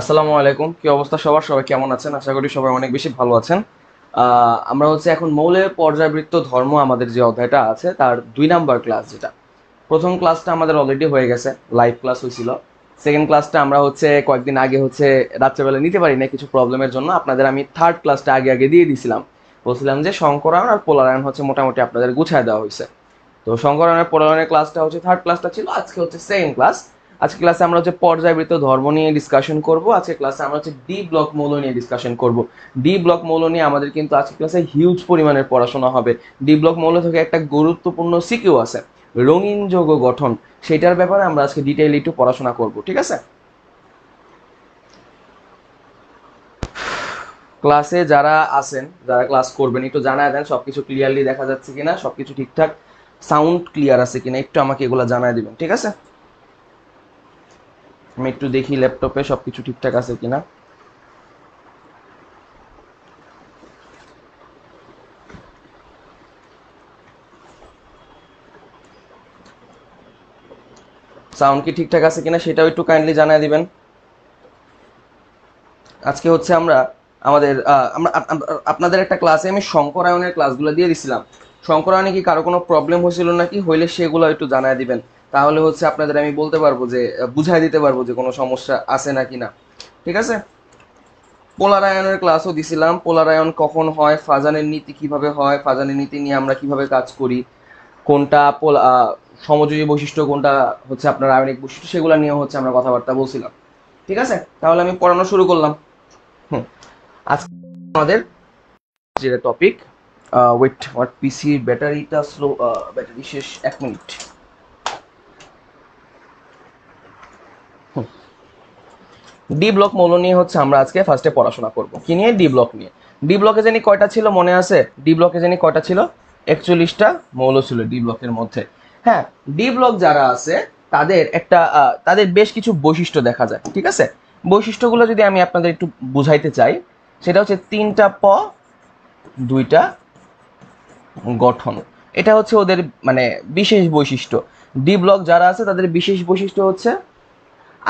আসসালামু আলাইকুম কি অবস্থা সবার সবাই কেমন আছেন আশা করি সবাই অনেক বেশি ভালো আছেন আমরা হচ্ছে এখন মৌলের পর্যাবৃত্ত ধর্ম আমাদের যে অধ্যায়টা আছে তার দুই নাম্বার ক্লাস যেটা প্রথম ক্লাসটা আমাদের অলরেডি হয়ে গেছে লাইভ ক্লাস হয়েছিল সেকেন্ড ক্লাসটা আমরা হচ্ছে কয়েকদিন আগে হচ্ছে রাত্রেবেলা নিতে পারি না কিছু প্রবলেমের জন্য আপনাদের আমি থার্ড ক্লাসটা আগে আগে দিয়ে দিয়েছিলাম বলছিলাম যে শঙ্করায়ণ আর পোলারায়ণ হচ্ছে মোটামুটি আপনাদের গুছায় দেওয়া হয়েছে তো শঙ্করায়ণের পোলারায়ণের ক্লাসটা হচ্ছে থার্ড ক্লাসটা ছিল আজকে হচ্ছে সেকেন্ড ক্লাস আজকে ক্লাসে আমরা হচ্ছে পর্যায়বৃত্ত ধর্ম নিয়ে ডিসকাশন করব আজকে ক্লাসে আমরা হচ্ছে ডি ব্লক মৌল নিয়ে ডিসকাশন করব ডি ব্লক মৌল নিয়ে আমাদের কিন্তু আজকে ক্লাসে হিউজ পরিমাণের পড়াশোনা হবে ডি ব্লক মৌল থেকে একটা গুরুত্বপূর্ণ সিকিউ আছে রঙিন যৌগ গঠন সেটার ব্যাপারে আমরা আজকে ডিটেইল একটু পড়াশোনা করব ঠিক আছে ক্লাসে যারা আছেন যারা ক্লাস করবেন একটু জানায় দেন সবকিছু ক্লিয়ারলি দেখা যাচ্ছে কিনা সবকিছু ঠিকঠাক সাউন্ড ক্লিয়ার আছে কিনা একটু আমাকে এগুলো জানায় দিবেন ঠিক আছে আমি একটু দেখি ল্যাপটপে সবকিছু ঠিকঠাক আছে কিনা সাউন্ড কি ঠিকঠাক আছে কিনা সেটাও একটু কাইন্ডলি জানিয়ে দিবেন আজকে হচ্ছে আমরা আমাদের আমরা আপনাদের একটা ক্লাসে আমি শঙ্করায়নের ক্লাসগুলো দিয়ে দিছিলাম শঙ্করায়নে কি কারো কোনো প্রবলেম হয়েছিল নাকি হইলে সেগুলো একটু জানিয়ে দিবেন তাহলে হচ্ছে আপনাদের আমি বলতে পারবো যে বুঝাই দিতে পারবো যে কোনো সমস্যা আছে নাকি না ঠিক আছে পোলারায়নের ক্লাসও দিছিলাম পোলারায়ন কখন হয় ফাজানের নীতি কিভাবে হয় ফাজানের নীতি নিয়ে আমরা কিভাবে কাজ করি কোনটা পোলা সমযোজী বৈশিষ্ট্য কোনটা হচ্ছে আপনার আয়নিক বৈশিষ্ট্য সেগুলো নিয়ে হচ্ছে আমরা কথাবার্তা বলছিলাম ঠিক আছে তাহলে আমি পড়ানো শুরু করলাম হুম আজকে আমাদের যে টপিক ওয়েট আমার পিসির ব্যাটারিটা স্লো ব্যাটারি শেষ এক মিনিট ডি ব্লক মৌল নিয়ে হচ্ছে আমরা আজকে ফার্স্টে পড়াশোনা করব কি নিয়ে ডি ব্লক নিয়ে ডি ব্লকে জানি কয়টা ছিল মনে আছে ডি ব্লকে জানি কয়টা ছিল একচল্লিশটা মৌল ছিল ডি ব্লকের মধ্যে হ্যাঁ ডি ব্লক যারা আছে তাদের একটা তাদের বেশ কিছু বৈশিষ্ট্য দেখা যায় ঠিক আছে বৈশিষ্ট্যগুলো যদি আমি আপনাদের একটু বুঝাইতে চাই সেটা হচ্ছে তিনটা প দুইটা গঠন এটা হচ্ছে ওদের মানে বিশেষ বৈশিষ্ট্য ডি ব্লক যারা আছে তাদের বিশেষ বৈশিষ্ট্য হচ্ছে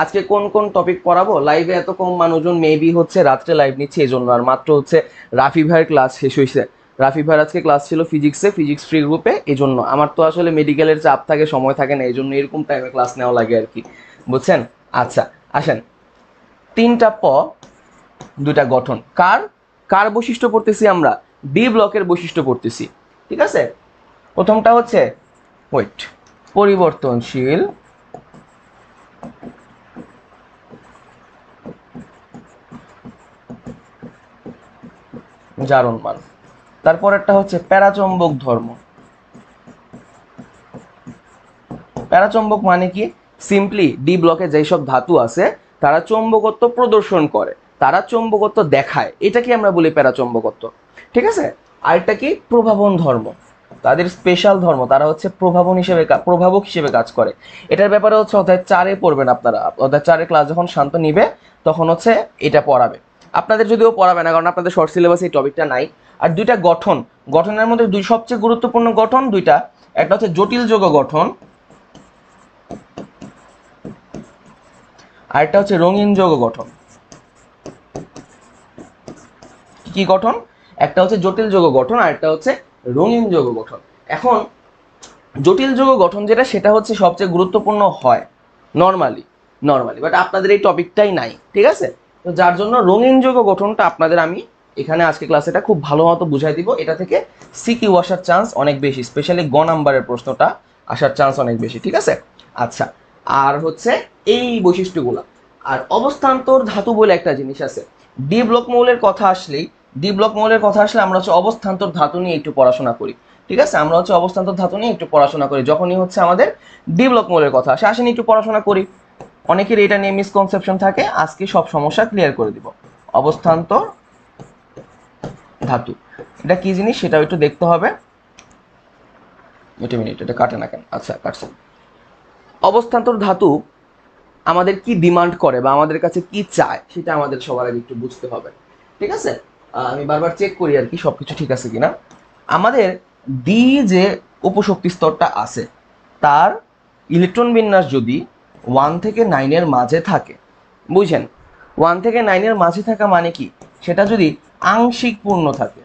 আজকে কোন কোন টপিক পড়াবো লাইভে এত কম মানুষজন মেবি হচ্ছে রাত্রে লাইভ নিচ্ছে এই জন্য আর মাত্র হচ্ছে রাফি ভাইয়ের ক্লাস শেষ হয়েছে রাফি ভাইয়ের আজকে ক্লাস ছিল ফিজিক্সে ফিজিক্স ফ্রি গ্রুপে এই জন্য আমার তো আসলে মেডিকেলের চাপ থাকে সময় থাকে না এই জন্য এরকম টাইমে ক্লাস নেওয়া লাগে আর কি বুঝছেন আচ্ছা আসেন তিনটা প দুটা গঠন কার কার বৈশিষ্ট্য পড়তেছি আমরা ডি ব্লকের বৈশিষ্ট্য পড়তেছি ঠিক আছে প্রথমটা হচ্ছে ওয়েট পরিবর্তনশীল জারণ মান তারপরেরটা হচ্ছে প্যারাচম্বক ধর্ম প্যারাচম্বক মানে কি সিম্পলি ডি ব্লকে সব ধাতু আছে তারা চম্বকত্ব প্রদর্শন করে তারা চম্বকত্ব দেখায় এটাকে আমরা বলি প্যারাচম্বকত্ব ঠিক আছে আরেকটা কি প্রভাবন ধর্ম তাদের স্পেশাল ধর্ম তারা হচ্ছে প্রভাবন হিসেবে প্রভাবক হিসেবে কাজ করে এটার ব্যাপারে হচ্ছে অধ্যায় চারে পড়বেন আপনারা অধ্যায় চারে ক্লাস যখন শান্ত নিবে তখন হচ্ছে এটা পড়াবে আপনাদের যদিও পড়াবে না কারণ আপনাদের শর্ট সিলেবাস এই টপিকটা নাই আর দুইটা গঠন গঠনের মধ্যে দুই সবচেয়ে গুরুত্বপূর্ণ গঠন দুইটা একটা হচ্ছে জটিল যোগ গঠন আর একটা হচ্ছে রঙিন যৌগ গঠন কি গঠন একটা হচ্ছে জটিল যৌগ গঠন আর একটা হচ্ছে রঙিন যৌগ গঠন এখন জটিল যৌগ গঠন যেটা সেটা হচ্ছে সবচেয়ে গুরুত্বপূর্ণ হয় নর্মালি নর্মালি বাট আপনাদের এই টপিকটাই নাই ঠিক আছে তো যার জন্য রঙিন যৌগ গঠনটা আপনাদের আমি এখানে আজকে ক্লাসেটা এটা খুব ভালো মতো বুঝাই দিব এটা থেকে সিকিউ আসার চান্স অনেক বেশি স্পেশালি গ নাম্বারের প্রশ্নটা আসার চান্স অনেক বেশি ঠিক আছে আচ্ছা আর হচ্ছে এই বৈশিষ্ট্যগুলো আর অবস্থান্তর ধাতু বলে একটা জিনিস আছে ডি ব্লক মৌলের কথা আসলেই ডি ব্লক মৌলের কথা আসলে আমরা হচ্ছে অবস্থান্তর ধাতু নিয়ে একটু পড়াশোনা করি ঠিক আছে আমরা হচ্ছে অবস্থান্তর ধাতু নিয়ে একটু পড়াশোনা করি যখনই হচ্ছে আমাদের ডি ব্লক মৌলের কথা আসে আসেনি একটু পড়াশোনা করি অনেকের এটা নিয়ে মিসকনসেপশন থাকে আজকে সব সমস্যা ক্লিয়ার করে দিব অবস্থান্তর ধাতু এটা কি জিনিস সেটাও একটু দেখতে হবে এটা মিনিট এটা কাটে না কেন আচ্ছা কাটছে অবস্থান্তর ধাতু আমাদের কি ডিমান্ড করে বা আমাদের কাছে কি চায় সেটা আমাদের সবার আগে একটু বুঝতে হবে ঠিক আছে আমি বারবার চেক করি আর কি সব কিছু ঠিক আছে কিনা আমাদের ডি যে উপশক্তি স্তরটা আছে তার ইলেকট্রন বিন্যাস যদি ওয়ান থেকে নাইনের মাঝে থাকে বুঝছেন ওয়ান থেকে নাইনের মাঝে থাকা মানে কি সেটা যদি আংশিক পূর্ণ থাকে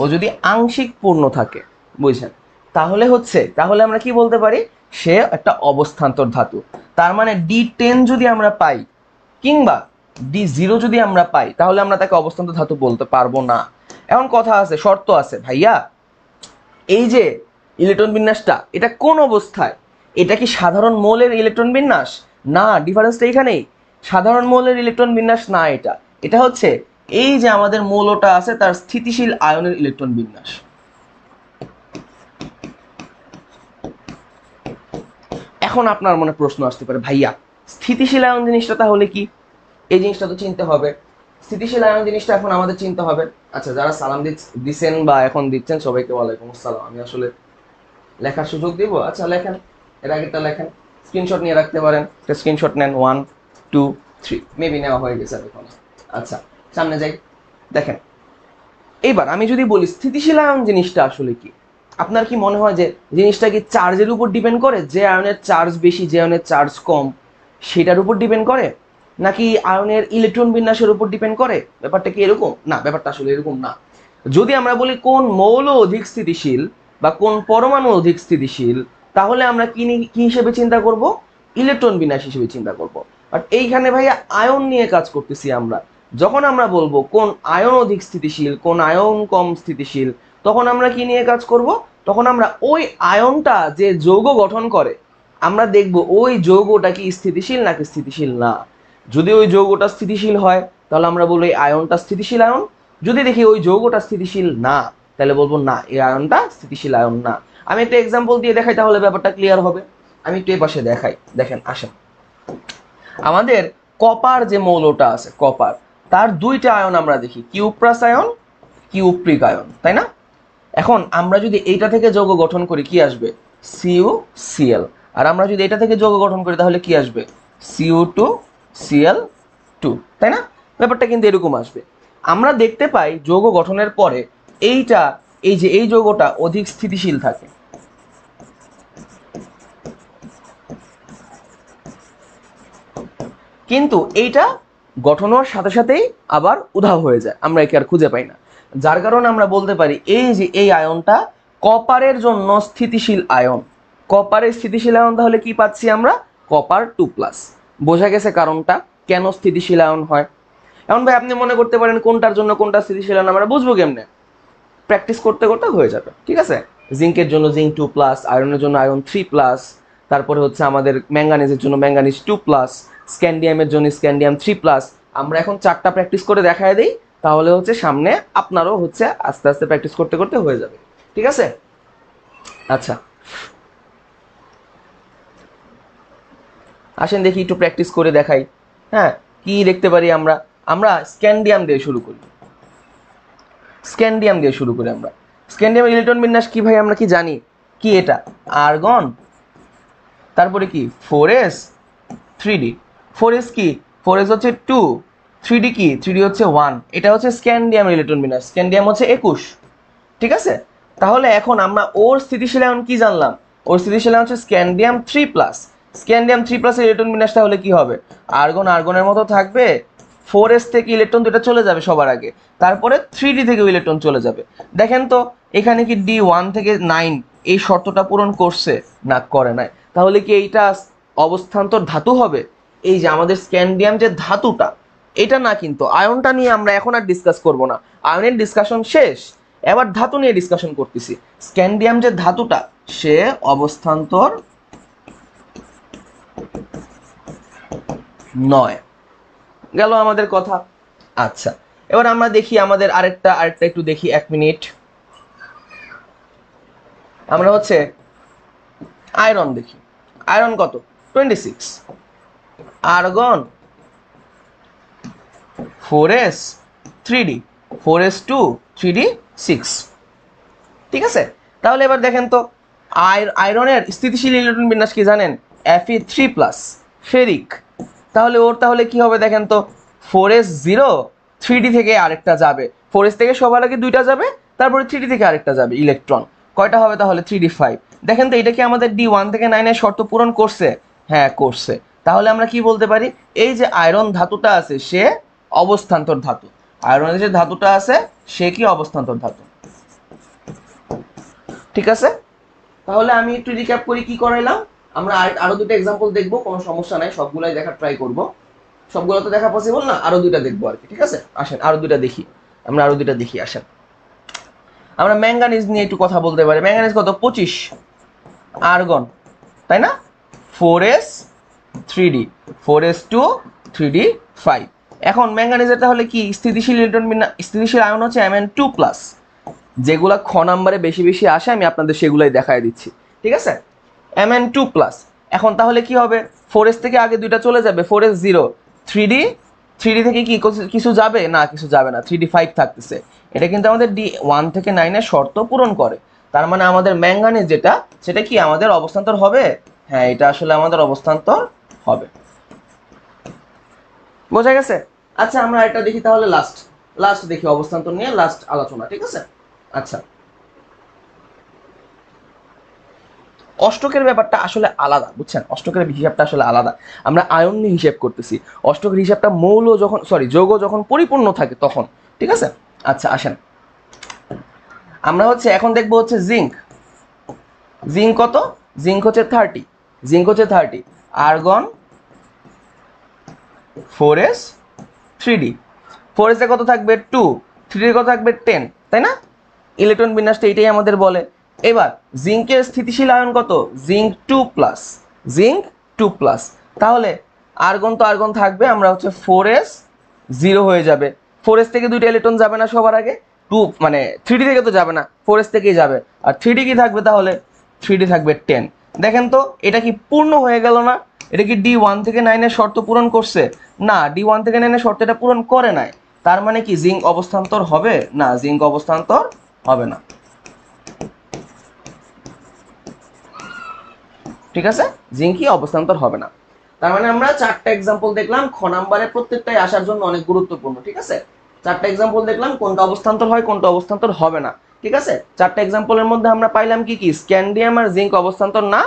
ও যদি আংশিক পূর্ণ থাকে বুঝছেন তাহলে হচ্ছে তাহলে আমরা কি বলতে পারি সে একটা অবস্থান্তর ধাতু তার মানে ডি টেন যদি আমরা পাই কিংবা ডি জিরো যদি আমরা পাই তাহলে আমরা তাকে অবস্থান্তর ধাতু বলতে পারবো না এখন কথা আছে শর্ত আছে ভাইয়া এই যে ইলেকট্রন বিন্যাসটা এটা কোন অবস্থায় এটা কি সাধারণ মৌলের ইলেকট্রন বিন্যাস না ডিফারেন্সটা এখানেই সাধারণ মৌলের ইলেকট্রন বিন্যাস না এটা এটা হচ্ছে এই যে আমাদের মৌলটা আছে তার স্থিতিশীল আয়নের ইলেকট্রন বিন্যাস এখন আপনার মনে প্রশ্ন আসতে পারে ভাইয়া স্থিতিশীল আয়ন জিনিসটা তাহলে কি এই জিনিসটা তো চিনতে হবে স্থিতিশীল আয়ন জিনিসটা এখন আমাদের চিনতে হবে আচ্ছা যারা সালাম দিচ্ছেন বা এখন দিচ্ছেন সবাইকে ওয়ালাইকুম আসসালাম আমি আসলে লেখার সুযোগ দিব আচ্ছা লেখেন এর আগে আগেটা লেখেন স্ক্রিনশট নিয়ে রাখতে পারেন একটা স্ক্রিনশট নেন ওয়ান টু থ্রি মেবি নেওয়া হয়ে গেছে এখন আচ্ছা সামনে যাই দেখেন এবার আমি যদি বলি স্থিতিশীল আয়ন জিনিসটা আসলে কি আপনার কি মনে হয় যে জিনিসটা কি চার্জের উপর ডিপেন্ড করে যে আয়নের চার্জ বেশি যে আয়নের চার্জ কম সেটার উপর ডিপেন্ড করে নাকি আয়নের ইলেকট্রন বিন্যাসের উপর ডিপেন্ড করে ব্যাপারটা কি এরকম না ব্যাপারটা আসলে এরকম না যদি আমরা বলি কোন মৌল অধিক স্থিতিশীল বা কোন পরমাণু অধিক স্থিতিশীল তাহলে আমরা কি কি হিসেবে চিন্তা করব ইলেকট্রন বিন্যাস হিসেবে চিন্তা করব বাট এইখানে ভাইয়া আয়ন নিয়ে কাজ করতেছি আমরা যখন আমরা বলবো কোন আয়ন অধিক স্থিতিশীল কোন আয়ন কম স্থিতিশীল তখন আমরা কি নিয়ে কাজ করব তখন আমরা ওই আয়নটা যে যৌগ গঠন করে আমরা দেখব ওই যৌগটা কি স্থিতিশীল নাকি স্থিতিশীল না যদি ওই যৌগটা স্থিতিশীল হয় তাহলে আমরা বলবো এই আয়নটা স্থিতিশীল আয়ন যদি দেখি ওই যৌগটা স্থিতিশীল না তাহলে বলবো না এই আয়নটা স্থিতিশীল আয়ন না আমি একটা এক্সাম্পল দিয়ে দেখাই তাহলে ব্যাপারটা ক্লিয়ার হবে আমি একটু এ পাশে দেখাই দেখেন আসেন আমাদের কপার যে মৌলটা আছে কপার তার দুইটা আয়ন আমরা দেখি কিউপ্রাস আয়ন কিউপ্রিক আয়ন তাই না এখন আমরা যদি এইটা থেকে যৌগ গঠন করি কি আসবে সিউ সিএল আর আমরা যদি এটা থেকে যৌগ গঠন করি তাহলে কি আসবে সিউ টু সিএল টু তাই না ব্যাপারটা কিন্তু এরকম আসবে আমরা দেখতে পাই যৌগ গঠনের পরে এইটা এই যে এই যৌগটা অধিক স্থিতিশীল থাকে কিন্তু এইটা গঠন হওয়ার সাথে সাথেই আবার উধাও হয়ে যায় আমরা একে আর খুঁজে পাই না যার কারণে আমরা বলতে পারি এই যে এই আয়নটা কপারের জন্য স্থিতিশীল আয়ন কপারের স্থিতিশীল আয়ন তাহলে কি পাচ্ছি আমরা কপার টু প্লাস বোঝা গেছে কারণটা কেন স্থিতিশীল আয়ন হয় এখন ভাই আপনি মনে করতে পারেন কোনটার জন্য কোনটা স্থিতিশীল আয়ন আমরা বুঝবো কেমনে প্র্যাকটিস করতে করতে হয়ে যাবে ঠিক আছে জিঙ্কের জন্য জিঙ্ক টু প্লাস আয়রনের জন্য আয়রন থ্রি প্লাস তারপরে হচ্ছে আমাদের ম্যাঙ্গানিজের জন্য ম্যাঙ্গানিজ টু প্লাস স্ক্যান্ডিয়ামের জন্য স্ক্যান্ডিয়াম থ্রি প্লাস আমরা এখন চারটা প্র্যাকটিস করে দেখায় দিই তাহলে হচ্ছে সামনে আপনারও হচ্ছে আস্তে আস্তে প্র্যাকটিস করতে করতে হয়ে যাবে ঠিক আছে আচ্ছা আসেন দেখি একটু প্র্যাকটিস করে দেখাই হ্যাঁ কি দেখতে পারি আমরা আমরা স্ক্যান্ডিয়াম দিয়ে শুরু করি স্ক্যান্ডিয়াম দিয়ে শুরু করি আমরা স্ক্যান্ডিয়াম ইলেকট্রন বিন্যাস কি ভাই আমরা কি জানি কি এটা আর্গন তারপরে কি four S three D four S কি ফোর এস হচ্ছে টু থ্রি ডি কি থ্রি ডি হচ্ছে ওয়ান এটা হচ্ছে স্ক্যান্ডিয়াম ইলেকট্রন বিন্যাস স্ক্যান্ডিয়াম হচ্ছে একুশ ঠিক আছে তাহলে এখন আমরা ওর স্থিতিশীলায়ন কি জানলাম ওর স্থিতিশীলায়ন হচ্ছে scandium three plus scandium three plus electron বিন্যাস তাহলে কি হবে আর্গন আর্গনের মতো থাকবে ফোর এস থেকে ইলেকট্রন দুটা চলে যাবে সবার আগে তারপরে থ্রি ডি থেকেও ইলেকট্রন চলে যাবে দেখেন তো এখানে কি ডি ওয়ান থেকে নাইন এই শর্তটা পূরণ করছে না করে নাই তাহলে কি এইটা অবস্থান্তর ধাতু হবে এই যে আমাদের স্ক্যান্ডিয়াম যে ধাতুটা এটা না কিন্তু আয়নটা নিয়ে আমরা এখন আর ডিসকাস করব না আয়নের ডিসকাশন শেষ এবার ধাতু নিয়ে ডিসকাশন করতেছি স্ক্যান্ডিয়াম যে ধাতুটা সে অবস্থান্তর নয় গেল আমাদের কথা আচ্ছা এবার আমরা দেখি আমাদের আরেকটা আরেকটা একটু দেখি এক মিনিট আমরা হচ্ছে আয়রন দেখি আয়রন কত twenty six argon four S three D four S two three D six ঠিক আছে তাহলে এবার দেখেন তো আয়রনের স্থিতিশীল ইলেকট্রন বিন্যাস কি জানেন ই থ্রি প্লাস ফেরিক তাহলে ওর তাহলে কি হবে দেখেন তো four S zero three D থেকে আরেকটা যাবে ফোর এস থেকে সবার আগে দুইটা যাবে তারপরে থ্রি ডি থেকে আরেকটা যাবে ইলেকট্রন কয়টা হবে তাহলে থ্রি ডি ফাইভ দেখেন তো এটা কি আমাদের ডি ওয়ান থেকে নাইনের শর্ত পূরণ করছে হ্যাঁ করছে তাহলে আমরা কি বলতে পারি এই যে আয়রন ধাতুটা আছে সে অবস্থান্তর ধাতু আয়রনের যে ধাতুটা আছে সে কি অবস্থান্তর ধাতু ঠিক আছে তাহলে আমি একটু রিক্যাপ করি কি করাইলাম আমরা আরো দুটো এক্সাম্পল দেখবো কোনো সমস্যা নাই সবগুলাই দেখার ট্রাই করব সবগুলো তো দেখা পসিবল না আরো দুইটা দেখবো আর কি ঠিক আছে আসেন আরো দুইটা দেখি আমরা আরো দুইটা দেখি আসেন আমরা ম্যাঙ্গানিজ নিয়ে একটু কথা বলতে পারি ম্যাঙ্গানিজ কত পঁচিশ আর্গন তাই না four S three D four S two three D five এখন ম্যাঙ্গানিজের তাহলে কি স্থিতিশীল ইলেকট্রন স্থিতিশীল আয়ন হচ্ছে এম এন টু প্লাস যেগুলো খ নাম্বারে বেশি বেশি আসে আমি আপনাদের সেগুলাই দেখায় দিচ্ছি ঠিক আছে এম এন টু প্লাস এখন তাহলে কি হবে ফোর এস থেকে আগে দুইটা চলে যাবে four S zero three D three D থেকে কি কিছু যাবে না কিছু যাবে না থ্রি ডি ফাইভ থাকতেছে এটা কিন্তু আমাদের ডি ওয়ান থেকে নাইনের শর্ত পূরণ করে তার মানে আমাদের ম্যাঙ্গানিজ যেটা সেটা কি আমাদের অবস্থান্তর হবে হ্যাঁ এটা আসলে আমাদের অবস্থান্তর হবে বোঝা গেছে আচ্ছা আমরা এটা দেখি তাহলে লাস্ট লাস্ট দেখি অবস্থান্তর নিয়ে লাস্ট আলোচনা ঠিক আছে আচ্ছা অষ্টকের ব্যাপারটা আসলে আলাদা বুঝছেন অষ্টকের হিসাবটা আসলে আলাদা আমরা আয়ন নিয়ে হিসাব করতেছি অষ্টকের হিসাবটা মৌল যখন সরি যোগ যখন পরিপূর্ণ থাকে তখন ঠিক আছে আচ্ছা আসেন আমরা হচ্ছে এখন দেখবো হচ্ছে জিঙ্ক জিঙ্ক কত জিঙ্ক হচ্ছে থার্টি জিঙ্ক হচ্ছে thirty argon four S three D four এসে কত থাকবে টু থ্রি কত থাকবে টেন তাই না ইলেকট্রন বিন্যাসটা এটাই আমাদের বলে এবার জিঙ্কের স্থিতিশীল আয়ন কত zinc two plus zinc two plus তাহলে আর্গন তো আর্গন থাকবে আমরা হচ্ছে ফোর এস জিরো হয়ে যাবে ফোর এস থেকে দুইটা ইলেকট্রন যাবে না সবার আগে টু মানে থ্রিডি থেকে তো যাবে না ফোর এস থেকেই যাবে আর থ্রিডি কি থাকবে তাহলে থ্রিডি থাকবে টেন দেখেন তো এটা কি পূর্ণ হয়ে গেল না এটা কি ডি ওয়ান থেকে নাইনের শর্ত পূরণ করছে না ডি ওয়ান থেকে নাইনের শর্ত এটা পূরণ করে নাই তার মানে কি জিঙ্ক অবস্থান্তর হবে না জিঙ্ক অবস্থান্তর হবে না ঠিক আছে জিঙ্কি অবস্থান্তর হবে না তার মানে আমরা চারটা এক্সাম্পল দেখলাম খ নাম্বারে প্রত্যেকটাই আসার জন্য অনেক গুরুত্বপূর্ণ ঠিক আছে চারটা এক্সাম্পল দেখলাম কোনটা অবস্থান্তর হয় কোনটা অবস্থান্তর হবে না ঠিক আছে চারটা এক্সাম্পলের মধ্যে আমরা পাইলাম কি কি স্ক্যান্ডিয়াম আর জিঙ্ক অবস্থান্তর না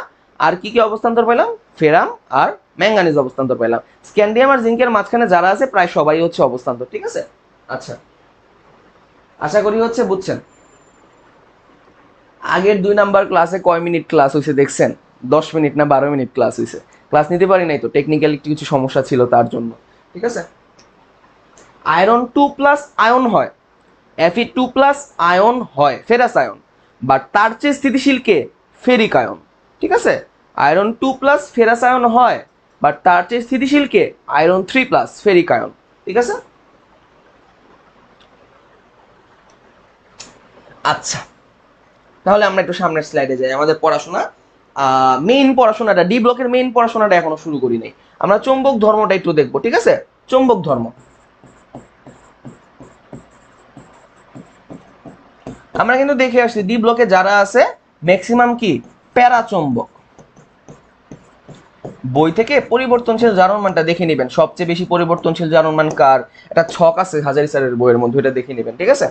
আর কি কি অবস্থান্তর পাইলাম ফেরাম আর ম্যাঙ্গানিজ অবস্থান্তর পাইলাম স্ক্যান্ডিয়াম আর জিঙ্কের মাঝখানে যারা আছে প্রায় সবাই হচ্ছে অবস্থান্তর ঠিক আছে আচ্ছা আশা করি হচ্ছে বুঝছেন আগের দুই নাম্বার ক্লাসে কয় মিনিট ক্লাস হয়েছে দেখছেন দশ মিনিট না বারো মিনিট ক্লাস হয়েছে ক্লাস নিতে পারি নাই তো টেকনিক্যাল একটু কিছু সমস্যা ছিল তার জন্য ঠিক আছে আয়রন টু প্লাস আয়ন হয় এফি টু প্লাস আয়ন হয় ফেরাস আয়ন বা তার চেয়ে স্থিতিশীল কে ফেরিক আয়ন ঠিক আছে iron two plus ferrous ion হয় বা তার চেয়ে স্থিতিশীল কে iron three plus ferric ion ঠিক আছে আচ্ছা তাহলে আমরা একটু সামনের স্লাইডে যাই আমাদের পড়াশোনা মেইন পড়াশোনাটা ডি ব্লকের মেইন পড়াশোনাটা এখনো শুরু করি নাই আমরা চুম্বক ধর্মটা একটু দেখবো ঠিক আছে চুম্বক ধর্ম আমরা কিন্তু দেখে আসছি ডি ব্লকে যারা আছে ম্যাক্সিমাম কি প্যারা চুম্বক বই থেকে পরিবর্তনশীল জারনমানটা দেখে নেবেন সবচেয়ে বেশি পরিবর্তনশীল মান কার এটা ছক আছে হাজারি সারের বইয়ের মধ্যে এটা দেখে নেবেন ঠিক আছে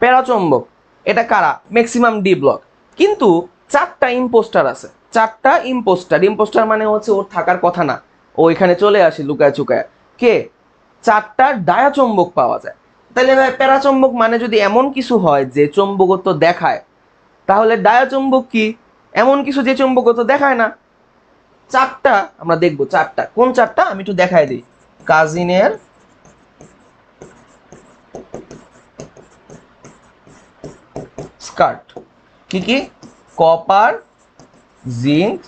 প্যারাচম্বক এটা কারা ম্যাক্সিমাম ডি ব্লক কিন্তু চারটা ইম্পোস্টার আছে চারটা ইম্পোস্টার ইম্পোস্টার মানে হচ্ছে ওর থাকার কথা না ও এখানে চলে আসে লুকায় চুকায় কে চারটা ডায়া চম্বক পাওয়া যায় তাহলে ভাই প্যারাচম্বক মানে যদি এমন কিছু হয় যে চম্বকত্ব দেখায় তাহলে ডায়া চম্বক কি এমন কিছু যে চম্বকত্ব দেখায় না চারটা আমরা দেখব চারটা কোন চারটা আমি একটু দেখাই দিই কাজিনের স্কার্ট কি কি কপার জিঙ্ক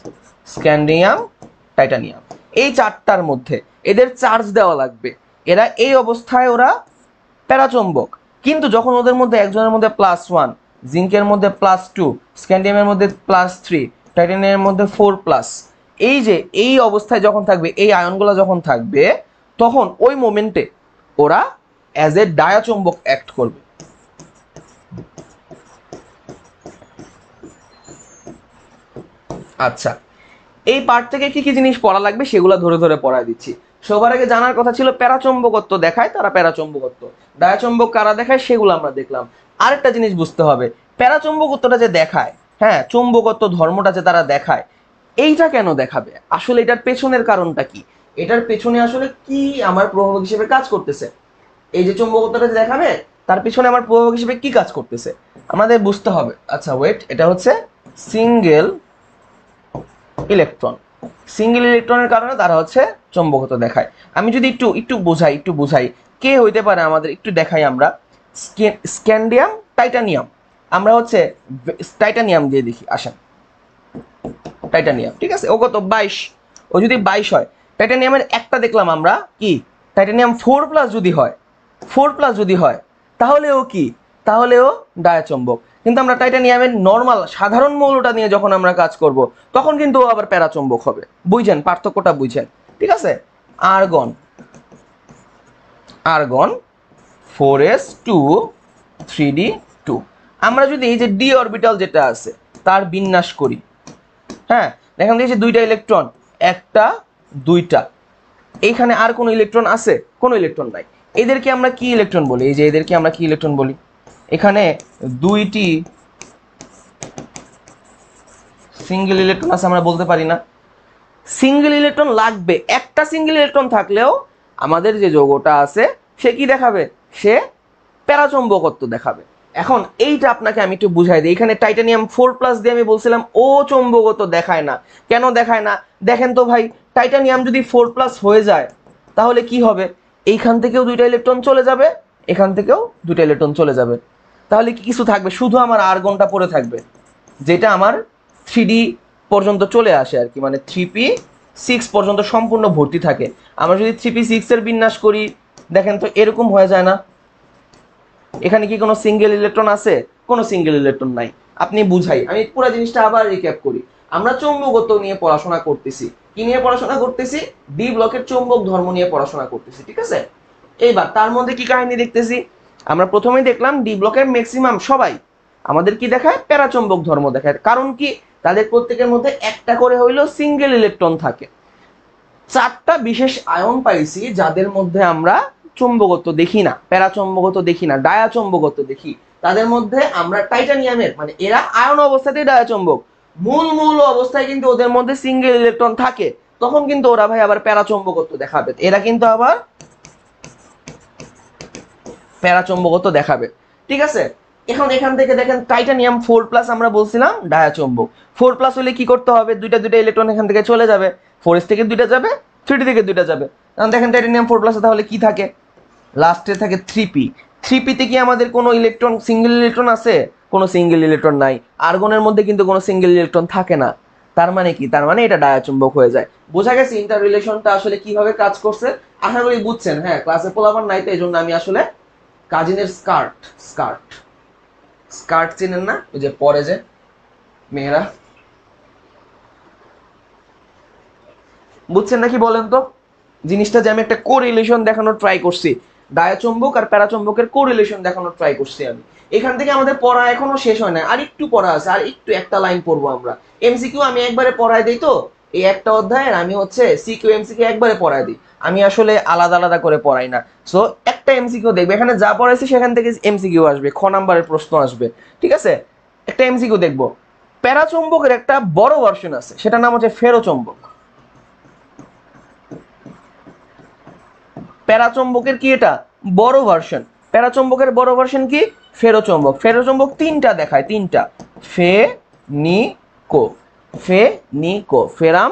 স্ক্যান্ডিয়াম টাইটানিয়াম এই চারটার মধ্যে এদের চার্জ দেওয়া লাগবে এরা এই অবস্থায় ওরা প্যারাচম্বক কিন্তু যখন ওদের মধ্যে একজনের মধ্যে প্লাস ওয়ান জিঙ্কের মধ্যে প্লাস টু স্ক্যান্ডিয়ামের মধ্যে প্লাস থ্রি টাইটানিয়ামের মধ্যে ফোর প্লাস এই যে এই অবস্থায় যখন থাকবে এই আয়নগুলো যখন থাকবে তখন ওই মোমেন্টে ওরা অ্যাজ এ ডায়াচম্বক অ্যাক্ট করবে আচ্ছা এই পার্ট থেকে কি কি জিনিস পড়া লাগবে সেগুলো ধরে ধরে পড়া দিচ্ছি সবার আগে জানার কথা ছিল প্যারাচম্বকত্ব দেখায় তারা প্যারাচম্বকত্ব ডায়াচম্বক কারা দেখায় সেগুলো আমরা দেখলাম আরেকটা জিনিস বুঝতে হবে প্যারাচম্বকত্বটা যে দেখায় হ্যাঁ চম্বকত্ব ধর্মটা যে তারা দেখায় এইটা কেন দেখাবে আসলে এটার পেছনের কারণটা কি এটার পেছনে আসলে কি আমার প্রভাবক হিসেবে কাজ করতেছে এই যে চম্বকত্বটা যে দেখাবে তার পিছনে আমার প্রভাবক হিসেবে কি কাজ করতেছে আমাদের বুঝতে হবে আচ্ছা ওয়েট এটা হচ্ছে সিঙ্গেল ইলেকট্রন সিঙ্গেল ইলেকট্রনের কারণে তারা হচ্ছে চৌম্বকত দেখায় আমি যদি একটু একটু বোঝাই একটু বোঝাই কে হইতে পারে আমাদের একটু দেখাই আমরা স্ক্যান্ডিয়াম টাইটানিয়াম আমরা হচ্ছে টাইটানিয়াম দিয়ে দেখি আসেন টাইটানিয়াম ঠিক আছে ও কত বাইশ ও যদি বাইশ হয় টাইটানিয়ামের একটা দেখলাম আমরা কি টাইটানিয়াম ফোর প্লাস যদি হয় ফোর প্লাস যদি হয় তাহলে ও কি তাহলে ও ডায়াচম্বক কিন্তু আমরা টাইটানিয়ামের নর্মাল সাধারণ মৌলটা নিয়ে যখন আমরা কাজ করব তখন কিন্তু আবার প্যারাচম্বক হবে বুঝছেন পার্থক্যটা বুঝছেন ঠিক আছে argon argon four S two three D two আমরা যদি এই যে ডি অরবিটাল যেটা আছে তার বিন্যাস করি হ্যাঁ এখান থেকে দুইটা ইলেকট্রন একটা দুইটা এইখানে আর কোনো ইলেকট্রন আছে কোনো ইলেকট্রন নাই এদেরকে আমরা কি ইলেকট্রন বলি এই যে এদেরকে আমরা কি ইলেকট্রন বলি এখানে দুইটি সিঙ্গেল ইলেকট্রন আছে আমরা বলতে পারি না সিঙ্গেল ইলেকট্রন লাগবে একটা সিঙ্গেল ইলেকট্রন থাকলেও আমাদের যে যোগটা আছে সে কি দেখাবে সে প্যারাচম্বকত্ব দেখাবে এখন এইটা আপনাকে আমি একটু বুঝাই দিই এখানে টাইটানিয়াম ফোর প্লাস দিয়ে আমি বলছিলাম ও চম্বকত্ব দেখায় না কেন দেখায় না দেখেন তো ভাই টাইটানিয়াম যদি ফোর প্লাস হয়ে যায় তাহলে কি হবে এইখান থেকেও দুইটা ইলেকট্রন চলে যাবে এখান থেকেও দুইটা ইলেকট্রন চলে যাবে তাহলে কি কিছু থাকবে শুধু আমার আর্গনটা পড়ে থাকবে যেটা আমার থ্রি পর্যন্ত চলে আসে আর কি মানে থ্রি পি সিক্স পর্যন্ত সম্পূর্ণ ভর্তি থাকে আমরা যদি থ্রি পি সিক্সের বিন্যাস করি দেখেন তো এরকম হয়ে যায় না এখানে কি কোনো সিঙ্গেল ইলেকট্রন আছে কোনো সিঙ্গেল ইলেকট্রন নাই আপনি বুঝাই আমি পুরো জিনিসটা আবার রিক্যাপ করি আমরা চৌম্বকত্ব নিয়ে পড়াশোনা করতেছি কি নিয়ে পড়াশোনা করতেছি ডি ব্লকের চৌম্বক ধর্ম নিয়ে পড়াশোনা করতেছি ঠিক আছে এইবার তার মধ্যে কি কাহিনী দেখতেছি আমরা প্রথমেই দেখলাম ডি ব্লকের ম্যাক্সিমাম সবাই আমাদের কি দেখায় প্যারাচম্বক ধর্ম দেখায় কারণ কি তাদের প্রত্যেকের মধ্যে একটা করে হইলো সিঙ্গেল ইলেকট্রন থাকে চারটা বিশেষ আয়ন পাইছি যাদের মধ্যে আমরা চুম্বকত দেখি না প্যারাচম্বকত্ব দেখি না ডায়াচম্বকত্ব দেখি তাদের মধ্যে আমরা টাইটানিয়ামের মানে এরা আয়ন অবস্থাতেই ডায়াচম্বক মূল মূল অবস্থায় কিন্তু ওদের মধ্যে সিঙ্গেল ইলেকট্রন থাকে তখন কিন্তু ওরা ভাই আবার প্যারাচম্বকত্ব দেখাবে এরা কিন্তু আবার প্যারাচম্বকত্ব দেখাবে ঠিক আছে এখন এখান থেকে দেখেন টাইটানিয়াম ফোর প্লাস আমরা বলছিলাম ডায়াচম্বক ফোর প্লাস হলে কি করতে হবে দুইটা দুইটা ইলেকট্রন এখান থেকে চলে যাবে ফোর থেকে দুইটা যাবে থ্রি থেকে দুইটা যাবে কারণ দেখেন টাইটানিয়াম ফোর প্লাসে তাহলে কি থাকে লাস্টে থাকে থ্রি পি থ্রি পিতে কি আমাদের কোনো ইলেকট্রন সিঙ্গেল ইলেকট্রন আছে কোনো সিঙ্গেল ইলেকট্রন নাই আর্গনের মধ্যে কিন্তু কোনো সিঙ্গেল ইলেকট্রন থাকে না তার মানে কি তার মানে এটা ডায়াচুম্বক হয়ে যায় বোঝা গেছে ইন্টার রিলেশনটা আসলে কিভাবে কাজ করছে আশা করি বুঝছেন হ্যাঁ ক্লাসে পোলাপান নাই তো এই জন্য আমি আসলে কাজিনের স্কার্ট স্কার্ট স্কার্ট চেনেন না ওই যে পরে যে মেয়েরা বুঝছেন নাকি বলেন তো জিনিসটা যে আমি একটা কোরিলেশন দেখানোর ট্রাই করছি ডায়াচম্বক আর প্যারাচম্বকের কোরিলেশন দেখানোর ট্রাই করছি আমি এখান থেকে আমাদের পড়া এখনো শেষ হয় না আর একটু পড়া আছে আর একটু একটা লাইন পড়বো আমরা এমসিকিউ আমি একবারে পড়ায় দিই তো এই একটা অধ্যায়ের আমি হচ্ছে সিকিউ এমসিকিউ একবারে পড়ায় দিই আমি আসলে আলাদা আলাদা করে পড়াই না সো একটা এমসিকিউ দেখবে এখানে যা পড়াইছি সেখান থেকে এমসিকিউ আসবে খ নাম্বারের প্রশ্ন আসবে ঠিক আছে একটা এমসিকিউ দেখবো প্যারাচুম্বকের একটা বড় ভার্সন আছে সেটার নাম হচ্ছে ফেরোচুম্বক প্যারাচুম্বকের কি এটা বড় ভার্সন প্যারাচুম্বকের বড় ভার্সন কি ফেরোচুম্বক ফেরোচুম্বক তিনটা দেখায় তিনটা ফে নি কো ফে নি কো ferrum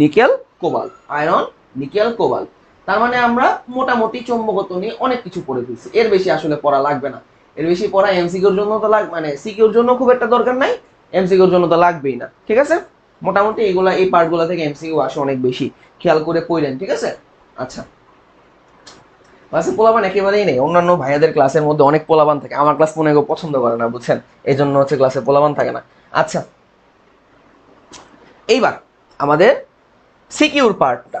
nickel cobalt iron nickel cobalt তার মানে আমরা মোটামুটি চৌম্বকত্ব নিয়ে অনেক কিছু পড়ে ফেলছি এর বেশি আসলে পড়া লাগবে না এর বেশি পড়া এমসিকিউর জন্য তো লাগ মানে সিকিউর জন্য খুব একটা দরকার নাই এমসিকিউর জন্য তো লাগবেই না ঠিক আছে মোটামুটি এগুলা এই পার্টগুলো থেকে এমসিকিউ আসে অনেক বেশি খেয়াল করে পড়লেন ঠিক আছে আচ্ছা ক্লাসে পোলাবান একেবারেই নেই অন্যান্য ভাইয়াদের ক্লাসের মধ্যে অনেক পোলাবান থাকে আমার ক্লাস মনে পছন্দ করে না বুঝছেন এই জন্য হচ্ছে ক্লাসে পোলাবান থাকে না আচ্ছা এইবার আমাদের সিকিউর পার্টটা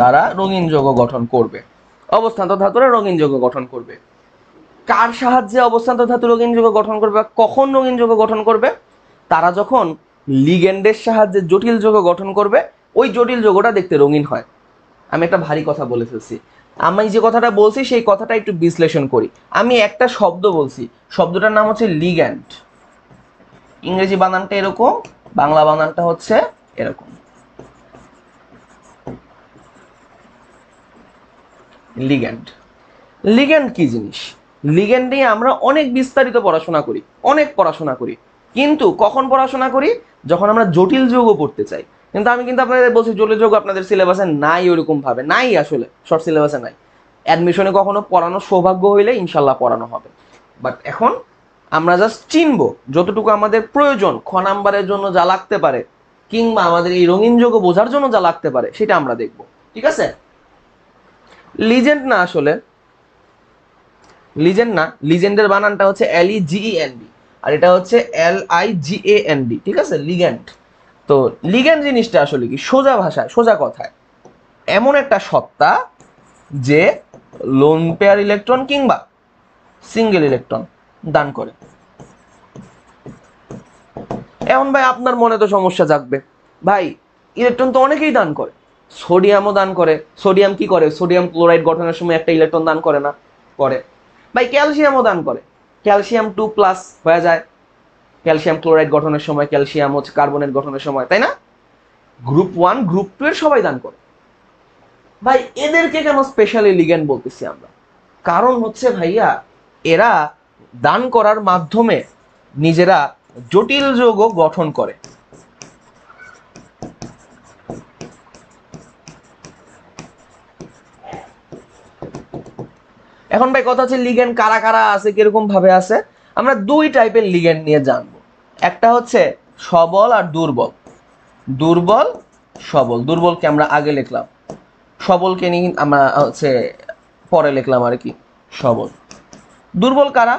তারা রঙিন যোগ গঠন করবে অবস্থান্ত ধাতুরা রঙিন যোগ গঠন করবে কার সাহায্যে অবস্থান্ত ধাতু রঙিন যোগ গঠন করবে বা কখন রঙিন যোগ গঠন করবে তারা যখন লিগেন্ডের সাহায্যে জটিল যোগ গঠন করবে ওই জটিল যোগটা দেখতে রঙিন হয় আমি একটা ভারী কথা বলে ফেলছি আমি যে কথাটা বলছি সেই কথাটা একটু বিশ্লেষণ করি আমি একটা শব্দ বলছি শব্দটার নাম হচ্ছে লিগ্যান্ড ইংরেজি বানানটা এরকম বাংলা বানানটা হচ্ছে এরকম লিগ্যান্ড লিগ্যান্ড কি জিনিস লিগ্যান্ড নিয়ে আমরা অনেক বিস্তারিত পড়াশোনা করি অনেক পড়াশোনা করি কিন্তু কখন পড়াশোনা করি যখন আমরা জটিল যোগ পড়তে চাই কিন্তু আমি কিন্তু আপনাদের বলছি জটিল যোগ আপনাদের সিলেবাসে নাই ভাবে নাই আসলে শর্ট সিলেবাসে নাই অ্যাডমিশনে কখনো পড়ানো সৌভাগ্য হইলে ইনশাল্লাহ পড়ানো হবে বাট এখন আমরা জাস্ট চিনবো যতটুকু আমাদের প্রয়োজন খ নাম্বারের জন্য যা লাগতে পারে কিংবা আমাদের এই রঙিন যোগ বোঝার জন্য যা লাগতে পারে সেটা আমরা দেখব ঠিক আছে লিজেন্ড না আসলে লিজেন্ড না লিজেন্ডের বানানটা হচ্ছে এল ই এন ডি আর এটা হচ্ছে L I G A N D ঠিক আছে লিগেন্ড তো লিগেন্ড জিনিসটা আসলে কি সোজা ভাষায় সোজা কথায় এমন একটা সত্তা যে লোন পেয়ার ইলেকট্রন কিংবা সিঙ্গেল ইলেকট্রন দান করে এমন ভাই আপনার মনে তো সমস্যা জাগবে ভাই ইলেকট্রন তো অনেকেই দান করে সোডিয়ামও দান করে সোডিয়াম কি করে সোডিয়াম ক্লোরাইড গঠনের সময় একটা ইলেকট্রন দান করে না করে ভাই ক্যালসিয়ামও দান করে ক্যালসিয়াম টু প্লাস হয়ে যায় ক্যালসিয়াম ক্লোরাইড গঠনের সময় ক্যালসিয়াম হচ্ছে কার্বনেট গঠনের সময় তাই না গ্রুপ ওয়ান গ্রুপ টু এর সবাই দান করে ভাই এদেরকে কেন স্পেশালি লিগেন বলতেছি আমরা কারণ হচ্ছে ভাইয়া এরা দান করার মাধ্যমে নিজেরা জটিল যৌগ গঠন করে এখন ভাই কথা হচ্ছে লিগেন কারা কারা আছে কিরকম ভাবে আছে আমরা দুই টাইপের লিগেন নিয়ে জানবো একটা হচ্ছে সবল আর দুর্বল দুর্বল সবল দুর্বলকে আমরা আগে লিখলাম সবলকে নিয়ে আমরা হচ্ছে পরে লিখলাম আর কি সবল দুর্বল কারা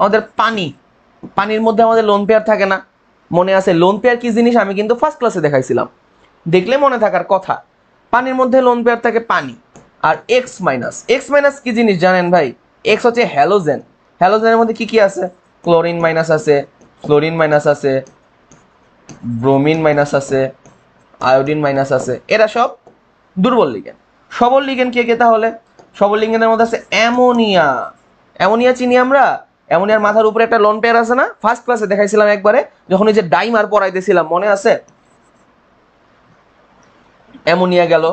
আমাদের পানি পানির মধ্যে আমাদের লোন পেয়ার থাকে না মনে আছে লোন পেয়ার কি জিনিস আমি কিন্তু ফার্স্ট ক্লাসে দেখাইছিলাম দেখলে মনে থাকার কথা পানির মধ্যে লোন পেয়ার থাকে পানি আর এক্স মাইনাস এক্স মাইনাস কি জিনিস জানেন ভাই এক্স হচ্ছে হ্যালোজেন হ্যালোজেনের মধ্যে কি কি আছে ক্লোরিন মাইনাস আছে ফ্লোরিন মাইনাস আছে ব্রোমিন মাইনাস আছে আয়োডিন মাইনাস আছে এরা সব দুর্বল লিগেন সবল লিগেন কে কে তাহলে সবল লিগেনের মধ্যে আছে অ্যামোনিয়া অ্যামোনিয়া চিনি আমরা অ্যামোনিয়ার মাথার উপরে একটা লোন পেয়ার আছে না ফার্স্ট ক্লাসে দেখাইছিলাম একবারে যখন ওই যে ডাইমার পড়াইতেছিলাম মনে আছে অ্যামোনিয়া গেল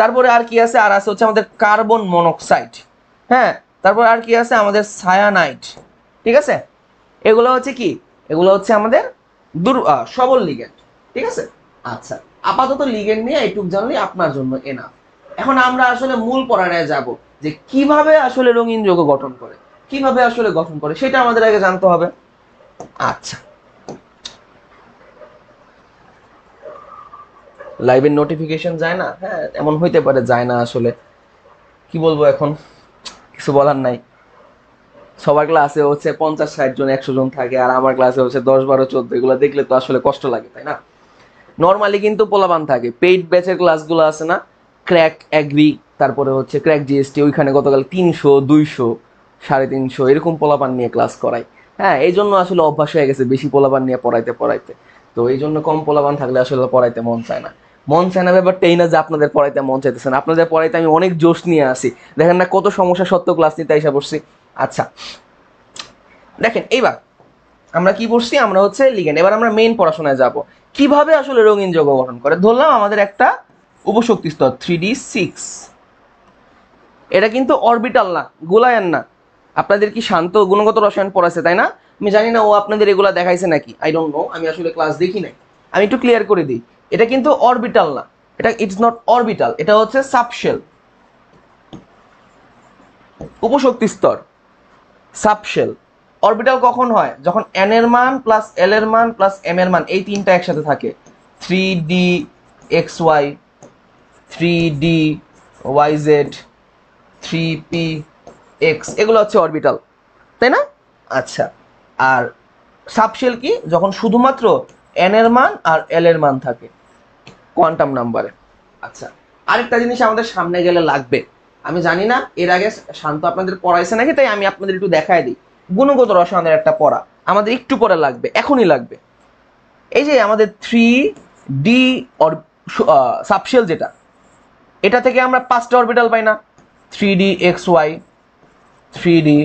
তারপরে আর কি আছে আর আছে হচ্ছে আমাদের কার্বন মনোক্সাইড হ্যাঁ তারপর আর কি আছে আমাদের সায়ানাইট ঠিক আছে এগুলো হচ্ছে কি এগুলো হচ্ছে আমাদের দুর সবল লিগেন্ড ঠিক আছে আচ্ছা আপাতত লিগেন্ড নিয়ে এইটুক জানলে আপনার জন্য এনা এখন আমরা আসলে মূল পড়ায় যাব যে কিভাবে আসলে রঙিন যৌগ গঠন করে কিভাবে আসলে গঠন করে সেটা আমাদের আগে জানতে হবে আচ্ছা লাইভের নোটিফিকেশন যায় না হ্যাঁ এমন হইতে পারে যায় না আসলে কি বলবো এখন কিছু বলার নাই সবার ক্লাসে হচ্ছে পঞ্চাশ ষাট জন একশো জন থাকে আর আমার ক্লাসে হচ্ছে দশ বারো চোদ্দ এগুলো দেখলে তো আসলে কষ্ট লাগে তাই না নর্মালি কিন্তু পোলাবান থাকে পেইড ব্যাচের ক্লাসগুলো আছে না ক্র্যাক অ্যাগ্রি তারপরে হচ্ছে ক্র্যাক জিএসটি ওইখানে গতকাল তিনশো দুইশো সাড়ে তিনশো এরকম পোলাপান নিয়ে ক্লাস করাই হ্যাঁ এই জন্য আসলে অভ্যাস হয়ে গেছে বেশি পোলাপান নিয়ে পড়াইতে পড়াইতে তো এই জন্য কম পোলাপান থাকলে আসলে পড়াইতে মন চায় না মন চায় না ব্যাপারটা এই না যে আপনাদের পড়াইতে মন চাইতেছেন আপনাদের পড়াইতে আমি অনেক জোশ নিয়ে আসি দেখেন না কত সমস্যা সত্ত্বেও ক্লাস নিতে আইসা পড়ছি আচ্ছা দেখেন এইবার আমরা কি পড়ছি আমরা হচ্ছে লিখেন এবার আমরা মেইন পড়াশোনায় যাব কিভাবে আসলে রঙিন যোগ গঠন করে ধরলাম আমাদের একটা উপশক্তি স্তর থ্রি ডি সিক্স এটা কিন্তু অরবিটাল না গোলায়ন না আপনাদের কি শান্ত গুণগত রসায়ন পড়াছে তাই না আমি জানি না ও আপনাদের এগুলা দেখাইছে নাকি আই ডোন্ট নো আমি আসলে ক্লাস দেখি নাই আমি একটু ক্লিয়ার করে দিই এটা কিন্তু অরবিটাল না এটা ইটস নট অরবিটাল এটা হচ্ছে সাবশেল উপশক্তি স্তর সাবশেল অরবিটাল কখন হয় যখন এন এর মান প্লাস এল এর মান প্লাস এম এর মান এই তিনটা একসাথে থাকে three D x Y three D Y Z three P X এগুলো হচ্ছে অরবিটাল তাই না আচ্ছা আর সাবশেল কি যখন শুধুমাত্র এন এর মান আর এল এর মান থাকে কোয়ান্টাম নাম্বারে আচ্ছা আরেকটা জিনিস আমাদের সামনে গেলে লাগবে আমি জানি না এর আগে শান্ত আপনাদের পড়াইছে নাকি তাই আমি আপনাদের একটু দেখাই দিই গুণগত রসায়নের একটা পড়া আমাদের একটু পরে লাগবে এখনই লাগবে এই যে আমাদের থ্রি ডি অর সাবশেল যেটা এটা থেকে আমরা পাঁচটা অরবিটাল পাই না three D x Y three D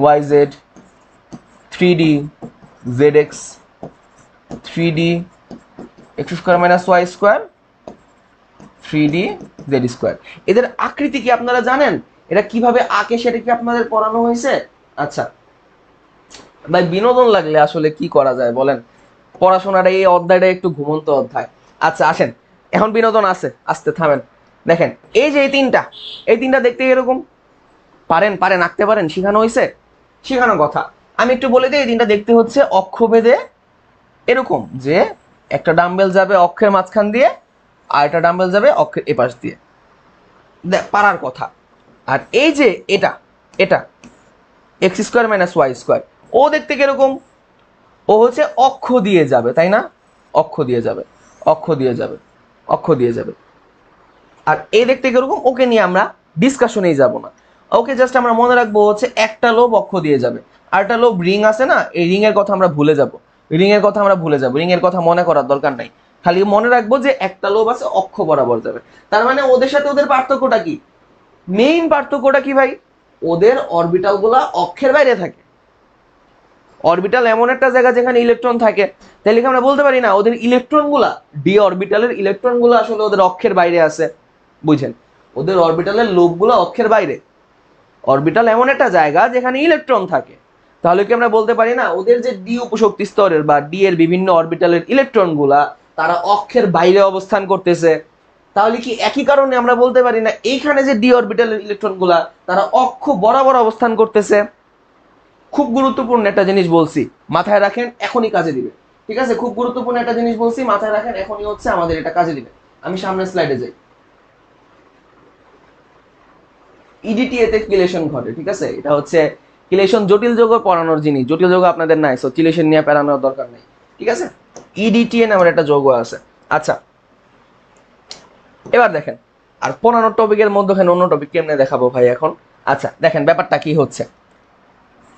Y Z three D Z X three D x square minus square three D square এদের আকৃতি কি আপনারা জানেন এটা কিভাবে আঁকে সেটা কি আপনাদের পড়ানো হয়েছে আচ্ছা ভাই বিনোদন লাগলে আসলে কি করা যায় বলেন পড়াশোনাটা এই অধ্যায়টা একটু ঘুমন্ত অধ্যায় আচ্ছা আসেন এখন বিনোদন আছে আসতে থামেন দেখেন এই যে এই তিনটা এই তিনটা দেখতে এরকম পারেন পারেন আঁকতে পারেন শিখানো হয়েছে শিখানো কথা আমি একটু বলে দিই এই তিনটা দেখতে হচ্ছে অক্ষভেদে এরকম যে একটা ডাম্বেল যাবে অক্ষের মাঝখান দিয়ে আর একটা ডাম্বেল যাবে অক্ষের এপাশ দিয়ে পারার কথা আর এই যে এটা এটা X square minus Y square ও দেখতে কিরকম ও হচ্ছে অক্ষ দিয়ে যাবে তাই না অক্ষ দিয়ে যাবে অক্ষ দিয়ে যাবে অক্ষ দিয়ে যাবে আর এ দেখতে কিরকম ওকে নিয়ে আমরা ডিসকাশনেই যাব না ওকে জাস্ট আমরা মনে রাখবো হচ্ছে একটা লোভ অক্ষ দিয়ে যাবে একটা লোভ রিং আছে না এই রিংয়ের কথা আমরা ভুলে যাবো রিং এর কথা আমরা ভুলে যাবো রিং এর কথা মনে করার দরকার নাই খালি মনে রাখবো যে একটা লোভ আছে অক্ষ বরাবর যাবে তার মানে ওদের সাথে ওদের পার্থক্যটা কি মেইন পার্থক্যটা কি ভাই ওদের অরবিটাল গুলা অক্ষের বাইরে থাকে অরবিটাল এমন একটা জায়গা যেখানে ইলেকট্রন থাকে তাহলে কি আমরা বলতে পারি না ওদের ইলেকট্রন গুলা ডি অরবিটালের ইলেকট্রন গুলা আসলে ওদের অক্ষের বাইরে আছে বুঝছেন ওদের অরবিটালের লোভ গুলা অক্ষের বাইরে অরবিটাল এমন একটা জায়গা যেখানে ইলেকট্রন থাকে তাহলে কি আমরা বলতে পারি না ওদের যে ডি উপশক্তি স্তরের বা ডি এর বিভিন্ন অরবিটালের গুলা তারা অক্ষের বাইরে অবস্থান করতেছে তাহলে কি একই কারণে আমরা বলতে পারি না এইখানে যে ডি অরবিটালের গুলা তারা অক্ষ বরাবর অবস্থান করতেছে খুব গুরুত্বপূর্ণ একটা জিনিস বলছি মাথায় রাখেন এখনই কাজে দিবে ঠিক আছে খুব গুরুত্বপূর্ণ একটা জিনিস বলছি মাথায় রাখেন এখনই হচ্ছে আমাদের এটা কাজে দিবে আমি সামনের স্লাইডে যাই এতে e কিলেশন ঘটে ঠিক আছে এটা হচ্ছে চিলেশন জটিল যোগ পড়ানোর জিনিস জটিল যোগ আপনাদের নাই সো চিলেশন নিয়ে পেরানোর দরকার নেই ঠিক আছে ইডিটিএ e নামের একটা যোগ আছে আচ্ছা এবার দেখেন আর পড়ানোর টপিকের মধ্যে অন্য টপিক কেমনে দেখাবো ভাই এখন আচ্ছা দেখেন ব্যাপারটা কি হচ্ছে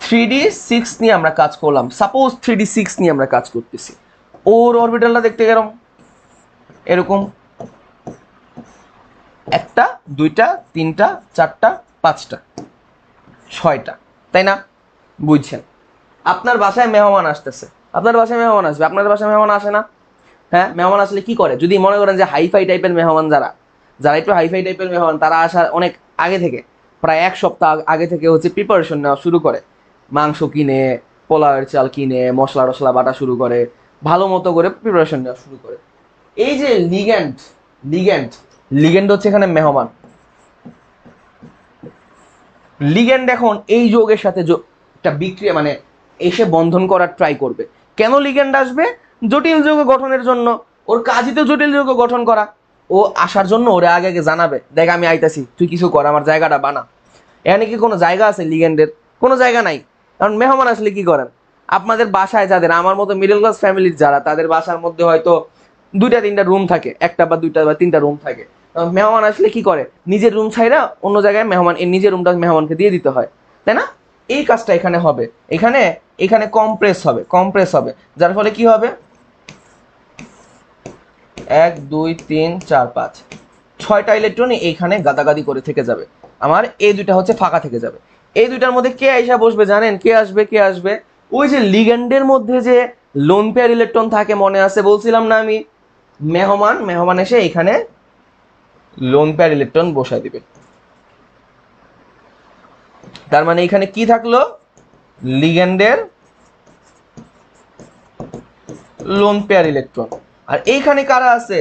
থ্রি সিক্স নিয়ে আমরা কাজ করলাম সাপোজ থ্রি সিক্স নিয়ে আমরা কাজ করতেছি ওর অরবিটালটা দেখতে গেলাম এরকম একটা দুইটা তিনটা চারটা পাঁচটা ছয়টা তাই না বুঝছেন আপনার বাসায় মেহমান আসতেছে আপনার বাসায় মেহমান আসবে আপনার বাসায় মেহমান আসে না হ্যাঁ মেহমান আসলে কি করে যদি মনে করেন যে হাইফাই টাইপের মেহমান যারা যারা একটু হাইফাই টাইপের মেহমান তারা আসার অনেক আগে থেকে প্রায় এক সপ্তাহ আগে থেকে হচ্ছে প্রিপারেশন নেওয়া শুরু করে মাংস কিনে পোলাওয়ের চাল কিনে মশলা টশলা বাটা শুরু করে ভালো মতো করে প্রিপারেশন নেওয়া শুরু করে এই যে লিগ্যান্ড লিগ্যান্ড লিগ্যান্ড হচ্ছে এখানে মেহমান লিগ্যান্ড এখন এই যোগের সাথে একটা বিক্রিয়া মানে এসে বন্ধন করার ট্রাই করবে কেন লিগ্যান্ড আসবে জটিল যোগ গঠনের জন্য ওর কাজই তো জটিল যোগ গঠন করা ও আসার জন্য ওরে আগে আগে জানাবে দেখ আমি আইতাছি তুই কিছু কর আমার জায়গাটা বানা এখানে কি কোনো জায়গা আছে লিগ্যান্ডের কোনো জায়গা নাই কারণ মেহমান আসলে কি করেন আপনাদের বাসায় যাদের আমার মতো মিডল ক্লাস ফ্যামিলির যারা তাদের বাসার মধ্যে হয়তো দুইটা তিনটা রুম থাকে একটা বা দুইটা বা তিনটা রুম থাকে মেহমান আসলে কি করে নিজের রুম ছাইরা অন্য জায়গায় মেহমান নিজের রুমটা মেহমানকে দিয়ে দিতে হয় তাই না এই কাজটা এখানে হবে এখানে এখানে কম্প্রেস হবে কম্প্রেস হবে যার ফলে কি হবে এক দুই তিন চার পাঁচ ছয়টা ইলেকট্রনই এইখানে গাদাগাদি করে থেকে যাবে আমার এই দুইটা হচ্ছে ফাঁকা থেকে যাবে এই দুইটার মধ্যে কে আইসা বসবে জানেন কে আসবে কে আসবে ওই যে লিগেন্ডের মধ্যে যে লোন পেয়ার ইলেকট্রন থাকে মনে আছে বলছিলাম না আমি মেহমান মেহমান এসে এখানে লোন প্যার ইলেকট্রন বসায় দিবে তার মানে এখানে কি থাকলো লিগ্যান্ডের লোন পেয়ার ইলেকট্রন আর এইখানে কারা আছে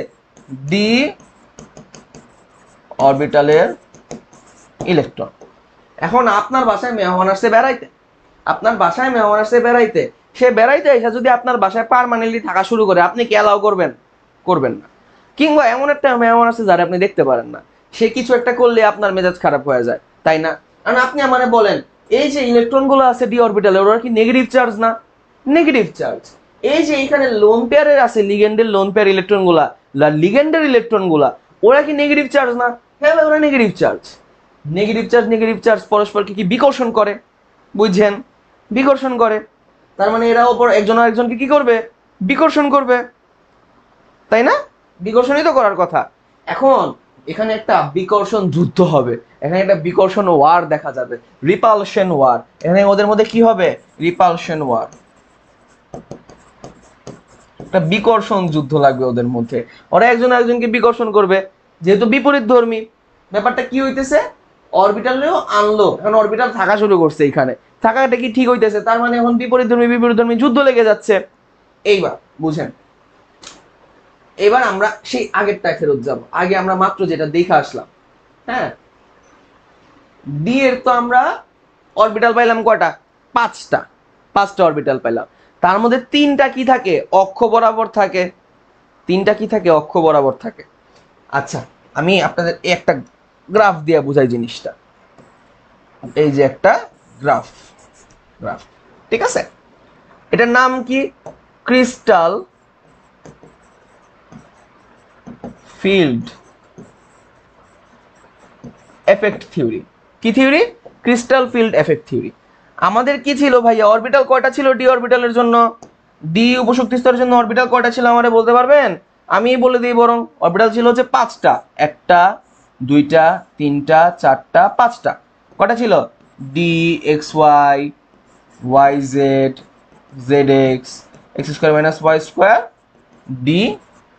ডি অরবিটালের ইলেকট্রন এখন আপনার বাসায় মেহমান আসছে বেড়াইতে আপনার বাসায় মেহমান আসছে বেড়াইতে সে বেড়াইতে এসে যদি আপনার বাসায় পারমানেন্টলি থাকা শুরু করে আপনি কি অ্যালাউ করবেন করবেন না কিংবা এমন একটা মেহমান আছে যারা আপনি দেখতে পারেন না সে কিছু একটা করলে আপনার মেজাজ খারাপ হয়ে যায় তাই না কারণ আপনি আমার বলেন এই যে ইলেকট্রনগুলো আছে ডি অরবিটালে ওরা কি নেগেটিভ চার্জ না নেগেটিভ চার্জ এই যে এখানে লোন পেয়ারের আছে লিগেন্ডের লোন পেয়ার ইলেকট্রনগুলা লিগেন্ডের ইলেকট্রনগুলা ওরা কি নেগেটিভ চার্জ না হ্যাঁ ভাই ওরা negative charge negative charge negative charge পরস্পরকে কি বিকর্ষণ করে বুঝছেন বিকর্ষণ করে তার মানে এরা ওপর একজন আরেকজনকে কি করবে বিকর্ষণ করবে তাই না বিকর্ষণই তো করার কথা এখন এখানে একটা বিকর্ষণ যুদ্ধ হবে এখানে একটা বিকর্ষণ ওয়ার দেখা যাবে রিপালশন ওয়ার এখানে ওদের মধ্যে কি হবে রিপালশন ওয়ার একটা বিকর্ষণ যুদ্ধ লাগবে ওদের মধ্যে ওরা একজন একজনকে বিকর্ষণ করবে যেহেতু বিপরীত ধর্মী ব্যাপারটা কি হইতেছে অরবিটালেও আনলো এখন অরবিটাল থাকা শুরু করছে এখানে থাকাটা কি ঠিক হইতেছে তার মানে এখন বিপরীত ধর্মী বিপরীত ধর্মী যুদ্ধ লেগে যাচ্ছে এইবার বুঝেন এবার আমরা সেই আগেরটা ফেরত যাব আগে আমরা মাত্র যেটা দেখে আসলাম হ্যাঁ ডি এর তো আমরা অরবিটাল পাইলাম কটা পাঁচটা পাঁচটা অরবিটাল পাইলাম তার মধ্যে তিনটা কি থাকে অক্ষ বরাবর থাকে তিনটা কি থাকে অক্ষ বরাবর থাকে আচ্ছা আমি আপনাদের একটা গ্রাফ দিয়ে বোঝাই জিনিসটা এই যে একটা গ্রাফ গ্রাফ ঠিক আছে এটার নাম কি ক্রিস্টাল ফিল্ড এফেক্ট থিওরি কি theory crystal field effect theory আমাদের কি ছিল ভাইয়া অরবিটাল কয়টা ছিল ডি অরবিটালের জন্য ডি উপশক্তি স্তরের জন্য অরবিটাল কয়টা ছিল আমারে বলতে পারবেন আমি বলে দিই বরং অরবিটাল ছিল হচ্ছে পাঁচটা একটা দুইটা তিনটা চারটা পাঁচটা কটা ছিল d x y y z z x x square minus Y square d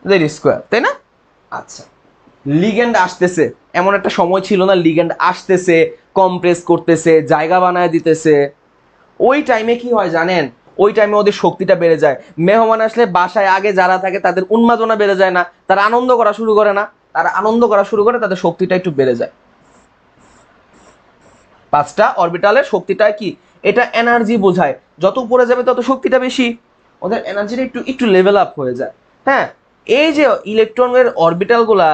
z square তাই না আচ্ছা লিগেন্ড আসতেছে এমন একটা সময় ছিল না লিগেন্ড আসতেছে কম্প্রেস করতেছে জায়গা বানায় দিতেছে ওই টাইমে কি হয় জানেন ওই টাইমে ওদের শক্তিটা বেড়ে যায় মেহমান আসলে বাসায় আগে যারা থাকে তাদের উন্মাদনা বেড়ে যায় না তারা আনন্দ করা শুরু করে না তারা আনন্দ করা শুরু করে তাদের শক্তিটা একটু বেড়ে যায় পাঁচটা অরবিটালের শক্তিটা কি এটা এনার্জি বোঝায় যত উপরে যাবে তত শক্তিটা বেশি ওদের এনার্জিটা একটু একটু লেভেল আপ হয়ে যায় হ্যাঁ এই যে ইলেকট্রনের অরবিটালগুলা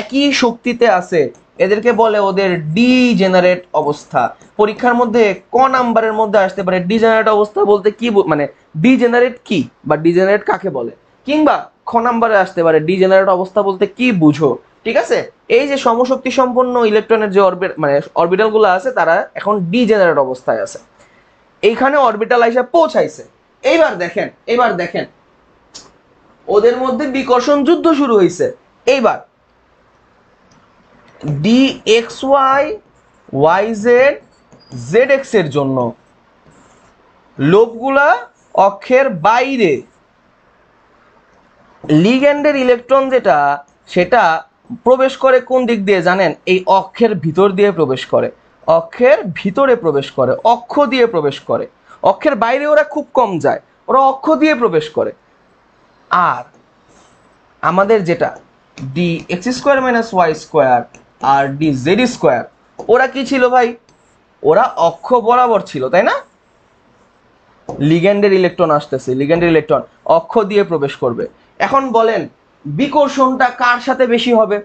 একই শক্তিতে আছে এদেরকে বলে ওদের ডিজেনারেট অবস্থা পরীক্ষার মধ্যে ক নাম্বারের মধ্যে আসতে পারে ডিজেনারেট অবস্থা বলতে কি মানে ডিজেনারেট কি বা ডিজেনারেট কাকে বলে কিংবা খ নাম্বারে আসতে পারে ডিজেনারেট অবস্থা বলতে কি বুঝো ঠিক আছে এই যে সমশক্তি সম্পন্ন ইলেকট্রনের যে অরবিট মানে অরবিটালগুলো আছে তারা এখন ডিজেনারেট অবস্থায় আছে এইখানে অরবিটাল আইসা পৌঁছাইছে এইবার দেখেন এবার দেখেন ওদের মধ্যে বিকর্ষণ যুদ্ধ শুরু হয়েছে এইবার d x y y z z x এর জন্য লোভগুলা অক্ষের বাইরে লিগ্যান্ডের ইলেকট্রন যেটা সেটা প্রবেশ করে কোন দিক দিয়ে জানেন এই অক্ষের ভিতর দিয়ে প্রবেশ করে অক্ষের ভিতরে প্রবেশ করে অক্ষ দিয়ে প্রবেশ করে অক্ষের বাইরে ওরা খুব কম যায় ওরা অক্ষ দিয়ে প্রবেশ করে আর আমাদের যেটা d x square minus Y square আর ডি জেড স্কোয়ার ওরা কি ছিল ভাই ওরা অক্ষ বরাবর ছিল তাই না লিগ্যান্ডের ইলেকট্রন আসতেছে লিগেন্ডের ইলেকট্রন অক্ষ দিয়ে প্রবেশ করবে এখন বলেন বিকর্ষণটা কার সাথে বেশি হবে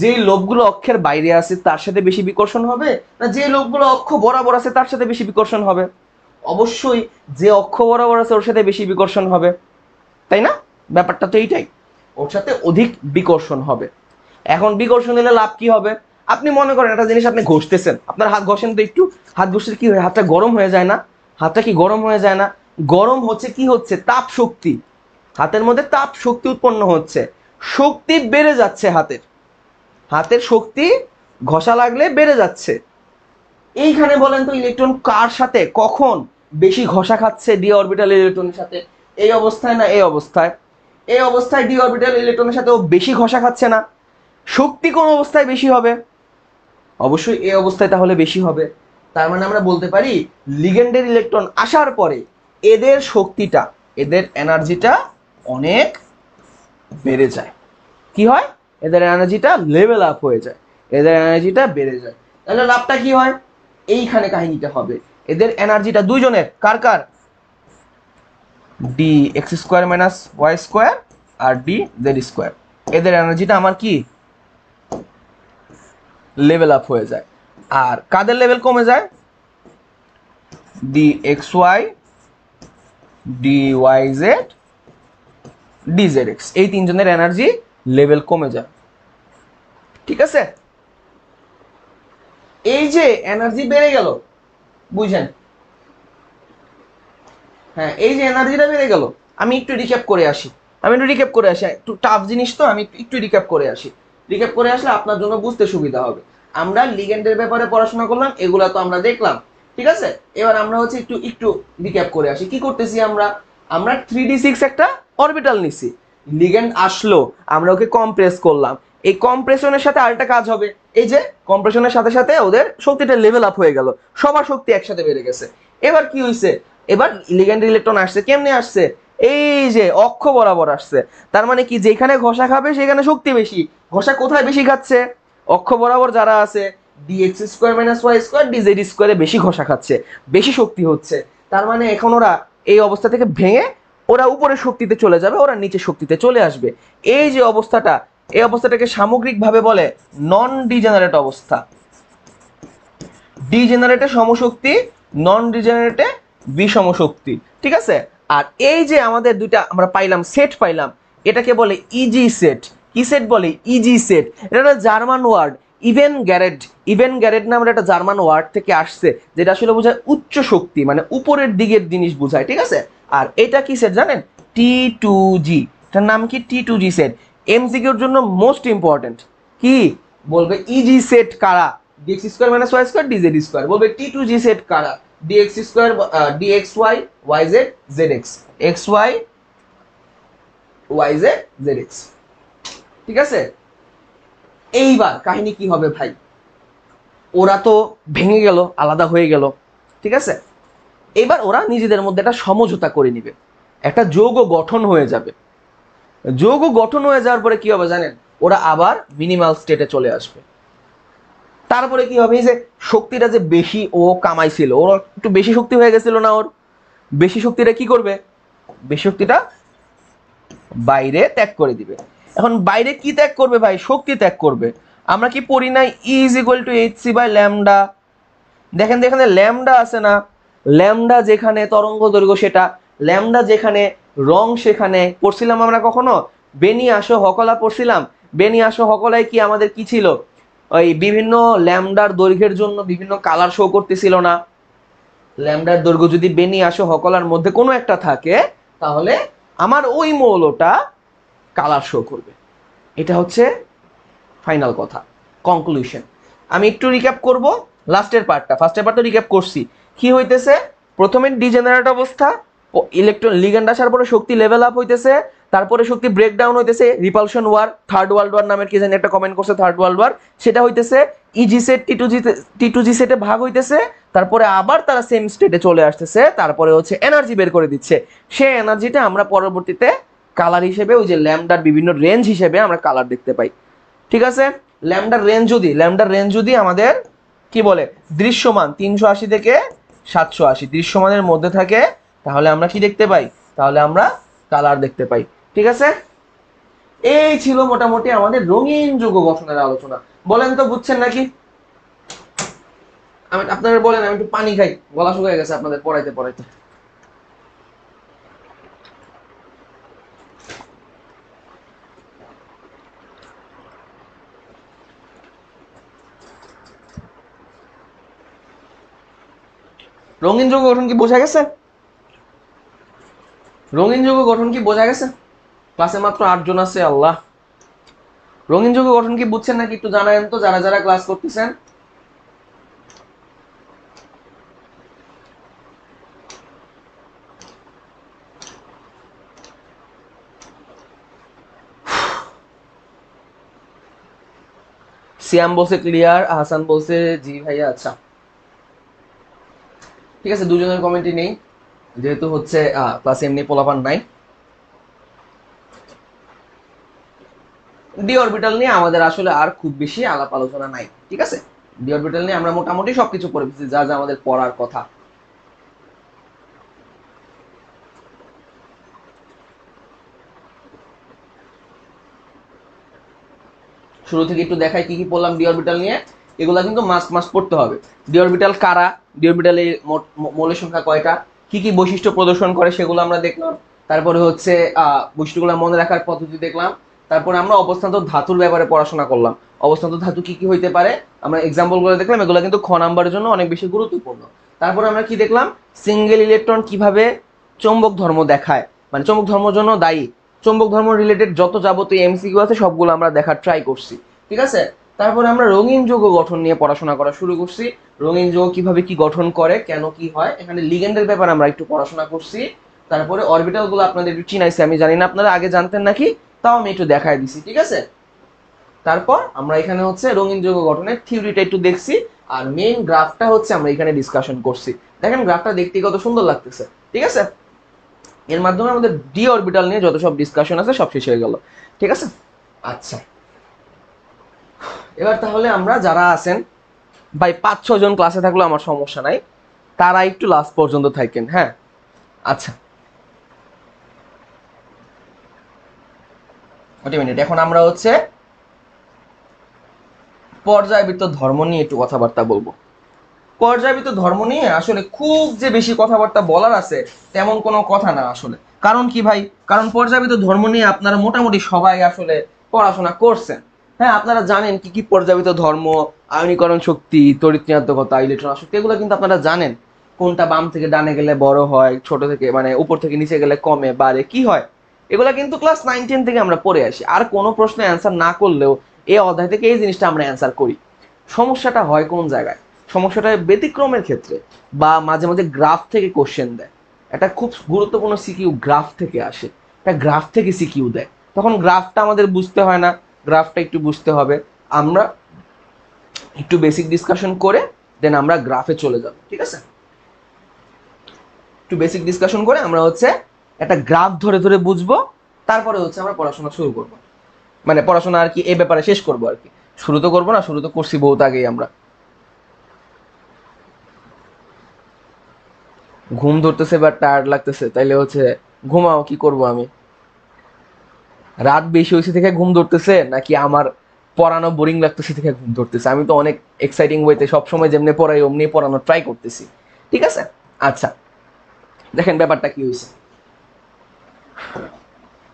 যে লোকগুলো অক্ষের বাইরে আছে তার সাথে বেশি বিকর্ষণ হবে না যে লোকগুলো অক্ষ বরাবর আছে তার সাথে বেশি বিকর্ষণ হবে অবশ্যই যে অক্ষ বরাবর আছে ওর সাথে বেশি বিকর্ষণ হবে তাই না ব্যাপারটা তো এইটাই ওর সাথে অধিক বিকর্ষণ হবে এখন বিকর্ষণ এলে লাভ কি হবে আপনি মনে করেন একটা জিনিস আপনি ঘষতেছেন আপনার হাত ঘষেন তো একটু হাত ঘষলে কি হয় হাতটা গরম হয়ে যায় না হাতটা কি গরম হয়ে যায় না গরম হচ্ছে কি হচ্ছে তাপ শক্তি হাতের মধ্যে তাপ শক্তি উৎপন্ন হচ্ছে শক্তি বেড়ে যাচ্ছে হাতের হাতের শক্তি ঘষা লাগলে বেড়ে যাচ্ছে এইখানে বলেন তো ইলেকট্রন কার সাথে কখন বেশি ঘষা খাচ্ছে ডি অরবিটাল ইলেকট্রনের সাথে এই অবস্থায় না এই অবস্থায় এই অবস্থায় ডি অরবিটাল ইলেকট্রনের সাথে ও বেশি ঘষা খাচ্ছে না শক্তি কোন অবস্থায় বেশি হবে অবশ্যই এই অবস্থায় তাহলে বেশি হবে তার মানে আমরা বলতে পারি লিগেন্ডের ইলেকট্রন আসার পরে এদের শক্তিটা এদের এনার্জিটা অনেক বেড়ে যায় কি হয় এদের এনার্জিটা লেভেল আপ হয়ে যায় এদের এনার্জিটা বেড়ে যায় তাহলে লাভটা কি হয় এইখানে কাহিনীটা হবে এদের এনার্জিটা দুইজনের কার কার d x square minus Y square আর ডি জেড স্কোয়ার এদের এনার্জিটা আমার কি লেভেল আপ হয়ে যায় আর কাদের লেভেল কমে যায় d x y d Y z d Z x এই তিনজনের এনার্জি লেভেল কমে যায় ঠিক আছে এই যে এনার্জি বেড়ে গেল বুঝেন হ্যাঁ এই যে এনার্জিটা বেড়ে গেল আমি একটু রিক্যাপ করে আসি আমি একটু রিক্যাপ করে আসি একটু টাফ জিনিস তো আমি একটু রিক্যাপ করে আসি রিক্যাপ করে আসলে আপনার জন্য বুঝতে সুবিধা হবে আমরা লিগেন্ডের ব্যাপারে পড়াশোনা করলাম এগুলা তো আমরা দেখলাম ঠিক আছে এবার আমরা হচ্ছে একটু একটু রিক্যাপ করে আসি কি করতেছি আমরা আমরা থ্রি ডি সিক্স একটা অরবিটাল নিছি লিগেন্ড আসলো আমরা ওকে কম্প্রেস করলাম এই কম্প্রেশনের সাথে আরেকটা কাজ হবে এই যে কম্প্রেশনের সাথে সাথে ওদের শক্তিটা লেভেল আপ হয়ে গেল সবার শক্তি একসাথে বেড়ে গেছে এবার কি হয়েছে এবার লিগ্যান্ড ইলেকট্রন আসছে কেমনে আসছে এই যে অক্ষ বরাবর আসছে তার মানে কি যেখানে ঘষা খাবে সেখানে শক্তি বেশি ঘষা কোথায় বেশি খাচ্ছে অক্ষ বরাবর যারা আছে d x square minus Y square d z স্কোয়ারে বেশি ঘষা খাচ্ছে বেশি শক্তি হচ্ছে তার মানে এখন ওরা এই অবস্থা থেকে ভেঙে ওরা উপরের শক্তিতে চলে যাবে ওরা নিচে শক্তিতে চলে আসবে এই যে অবস্থাটা এই অবস্থাটাকে সামগ্রিকভাবে বলে নন ডিজেনারেট অবস্থা ডিজেনারেটে সমশক্তি নন ডিজেনারেটে বিষম শক্তি ঠিক আছে আর এই যে আমাদের দুইটা আমরা পাইলাম সেট পাইলাম এটাকে বলে ইজি e সেট কি সেট বলে ইজি e সেট এটা জার্মান ওয়ার্ড ইভেন গ্যারেট ইভেন গ্যারেট নামের একটা জার্মান ওয়ার্ড থেকে আসছে যেটা আসলে বোঝায় উচ্চ শক্তি মানে উপরের দিকের জিনিস বোঝায় ঠিক আছে আর এটা কি সেট জানেন টি টু জি এটার নাম কি টি টু জি সেট এমসিকিউর জন্য মোস্ট ইম্পর্টেন্ট কি বলবে ইজি e সেট কারা dx square minus Y square dz square বলবে টি টু জি সেট কারা dx square uh, dxy yz zx xy yz zx ঠিক আছে এইবার কাহিনী কি হবে ভাই ওরা তো ভেঙে গেল আলাদা হয়ে গেল ঠিক আছে এবার ওরা নিজেদের মধ্যে একটা সমঝোতা করে নিবে একটা যোগ গঠন হয়ে যাবে যোগ গঠন হয়ে যাওয়ার পরে কি হবে জানেন ওরা আবার মিনিমাল স্টেটে চলে আসবে তারপরে কি হবে যে শক্তিটা যে বেশি ও কামাইছিল ওর একটু বেশি শক্তি হয়ে গেছিল না ওর বেশি শক্তিটা কি করবে বেশি শক্তিটা বাইরে ত্যাগ করে দিবে এখন বাইরে কি ত্যাগ করবে ভাই শক্তি ত্যাগ করবে আমরা কি পড়ি না is equal to h c by lambda দেখেন এখানে ল্যামডা আছে না ল্যামডা যেখানে তরঙ্গ দৈর্ঘ্য সেটা ল্যামডা যেখানে রং সেখানে পড়ছিলাম আমরা কখনো বেনি আসো হকলা পড়ছিলাম বেনি আসো হকলায় কি আমাদের কি ছিল ওই বিভিন্ন ল্যামডার দৈর্ঘ্যের জন্য বিভিন্ন কালার শো করতেছিল না ল্যামডার দৈর্ঘ্য যদি বেনি আসো হকলার মধ্যে কোনো একটা থাকে তাহলে আমার ওই মৌলটা কালার শো করবে এটা হচ্ছে ফাইনাল কথা কনক্লুশন আমি একটু রিক্যাপ করব লাস্টের পার্টটা ফার্স্টের পার্টটা রিক্যাপ করছি কি হইতেছে প্রথমে ডিজেনারেট অবস্থা ইলেকট্রন লিগেন্ড আসার পরে শক্তি লেভেল আপ হইতেছে তারপরে শক্তি ব্রেকডাউন হইতেছে repulsion war third world war নামের কি জানি একটা কমেন্ট করছে থার্ড ওয়ার্ল্ড ওয়ার সেটা হইতেছে e g set t two g t two g সেটে ভাগ হইতেছে তারপরে আবার তারা সেম স্টেটে চলে আসতেছে তারপরে হচ্ছে এনার্জি বের করে দিচ্ছে সে এনার্জিটা আমরা পরবর্তীতে কালার হিসেবে ওই যে ল্যামডার বিভিন্ন রেঞ্জ হিসেবে আমরা কালার দেখতে পাই ঠিক আছে ল্যামডার রেঞ্জ যদি ল্যামডার রেঞ্জ যদি আমাদের কি বলে দৃশ্যমান তিনশো আশি থেকে সাতশো আশি দৃশ্যমানের মধ্যে থাকে তাহলে আমরা কি দেখতে পাই তাহলে আমরা কালার দেখতে পাই ঠিক আছে এই ছিল মোটামুটি আমাদের রঙিন যুগ গঠনের আলোচনা বলেন তো বুঝছেন নাকি আমি আপনারা বলেন আমি একটু পানি খাই গলা শুকিয়ে গেছে আপনাদের পড়াইতে পড়াইতে রঙিন যুগ গঠন কি বোঝা গেছে রঙিন যুগ গঠন কি বোঝা গেছে ক্লাসে মাত্র আটজন আছে আল্লাহ রঙিন যুগ গঠন কি বুঝছেন নাকি একটু জানায়েন তো যারা যারা ক্লাস করতেছেন সিয়াম বলছে ক্লিয়ার আহসান বলছে জি ভাইয়া আচ্ছা ঠিক আছে দুজনের কমেন্টই নেই যেহেতু হচ্ছে ক্লাসে এমনি পোলাপান নাই ডি অরবিটাল নিয়ে আমাদের আসলে আর খুব বেশি আলাপ আলোচনা নাই ঠিক আছে ডি অরবিটাল নিয়ে আমরা মোটামুটি সবকিছু পড়ে ফেলছি যা যা আমাদের পড়ার কথা শুরু থেকে একটু দেখাই কি কি পড়লাম ডি অরবিটাল নিয়ে এগুলা কিন্তু মাস মাস পড়তে হবে ডি অরবিটাল কারা ডি অরবিটালে মৌলের সংখ্যা কয়টা কি কি বৈশিষ্ট্য প্রদর্শন করে সেগুলো আমরা দেখলাম তারপরে হচ্ছে বৈশিষ্ট্যগুলো মনে রাখার পদ্ধতি দেখলাম তারপর আমরা অবস্থান্ত ধাতুর ব্যাপারে পড়াশোনা করলাম অবস্থান্ত ধাতু কি কি হইতে পারে আমরা এক্সাম্পলগুলো দেখলাম এগুলো কিন্তু খ নাম্বারের জন্য অনেক বেশি গুরুত্বপূর্ণ তারপর আমরা কি দেখলাম সিঙ্গেল ইলেকট্রন কিভাবে চৌম্বক ধর্ম দেখায় মানে চৌম্বক ধর্মের জন্য দায়ী চৌম্বক ধর্ম রিলেটেড যত যাবতীয় এমসিকিউ আছে সবগুলো আমরা দেখার ট্রাই করছি ঠিক আছে তারপরে আমরা রঙিন যৌগ গঠন নিয়ে পড়াশোনা করা শুরু করছি রঙিন যৌগ কিভাবে কি গঠন করে কেন কি হয় এখানে লিগেন্ডের ব্যাপারে আমরা একটু পড়াশোনা করছি তারপরে গুলো আপনাদের চিনাইছে চিনাইছি আমি জানি না আপনারা আগে জানতেন নাকি তাও আমি একটু দেখায় দিছি ঠিক আছে তারপর আমরা এখানে হচ্ছে রঙিন যৌগ গঠনের থিওরিটা একটু দেখছি আর মেইন গ্রাফটা হচ্ছে আমরা এখানে ডিসকাশন করছি দেখেন গ্রাফটা দেখতে কত সুন্দর লাগতেছে ঠিক আছে এর মাধ্যমে আমাদের ডি অরবিটাল নিয়ে যত সব ডিসকাশন আছে সব শেষ হয়ে গেল ঠিক আছে আচ্ছা এবার তাহলে আমরা যারা আছেন ভাই পাঁচ ছজন ক্লাসে থাকলে আমার সমস্যা নাই তারা একটু লাস্ট পর্যন্ত থাকেন হ্যাঁ আচ্ছা ওটি মিনিট এখন আমরা হচ্ছে পর্যায়বৃত্ত ধর্ম নিয়ে একটু কথাবার্তা বলবো পর্যায়বৃত্ত ধর্ম নিয়ে আসলে খুব যে বেশি কথাবার্তা বলার আছে তেমন কোনো কথা না আসলে কারণ কি ভাই কারণ পর্যাবৃত্ত ধর্ম নিয়ে আপনারা মোটামুটি সবাই আসলে পড়াশোনা করছেন হ্যাঁ আপনারা জানেন কি কি পর্যাবিত ধর্ম আয়নীকরণ শক্তি তরিত্রিয়াত্মকতা ইলেকট্রন শক্তি এগুলো কিন্তু আপনারা জানেন কোনটা বাম থেকে ডানে গেলে বড় হয় ছোট থেকে মানে উপর থেকে নিচে গেলে কমে বাড়ে কি হয় এগুলো কিন্তু ক্লাস নাইন টেন থেকে আমরা পড়ে আসি আর কোনো প্রশ্নে অ্যান্সার না করলেও এই অধ্যায় থেকে এই জিনিসটা আমরা অ্যান্সার করি সমস্যাটা হয় কোন জায়গায় সমস্যাটা ব্যতিক্রমের ক্ষেত্রে বা মাঝে মাঝে গ্রাফ থেকে কোশ্চেন দেয় এটা খুব গুরুত্বপূর্ণ সিকিউ গ্রাফ থেকে আসে একটা গ্রাফ থেকে সিকিউ দেয় তখন গ্রাফটা আমাদের বুঝতে হয় না গ্রাফটা একটু বুঝতে হবে আমরা একটু বেসিক ডিসকাশন করে দেন আমরা গ্রাফে চলে যাব ঠিক আছে একটু বেসিক ডিসকাশন করে আমরা হচ্ছে একটা গ্রাফ ধরে ধরে বুঝবো তারপরে হচ্ছে আমরা পড়াশোনা শুরু করব মানে পড়াশোনা আর কি এ ব্যাপারে শেষ করব আর কি শুরু তো করবো না শুরু তো করছি বহুত আগেই আমরা ঘুম ধরতেছে বা টায়ার্ড লাগতেছে তাইলে হচ্ছে ঘুমাও কি করব আমি রাত বেশি হয়েছে থেকে ঘুম ধরতেছে নাকি আমার পড়ানো বোরিং লাগতেছে থেকে ঘুম ধরতেছে আমি তো অনেক এক্সাইটিং ওয়েতে সবসময় যেমনি পড়াই অমনি পড়ানো ট্রাই করতেছি ঠিক আছে আচ্ছা দেখেন ব্যাপারটা কি হয়েছে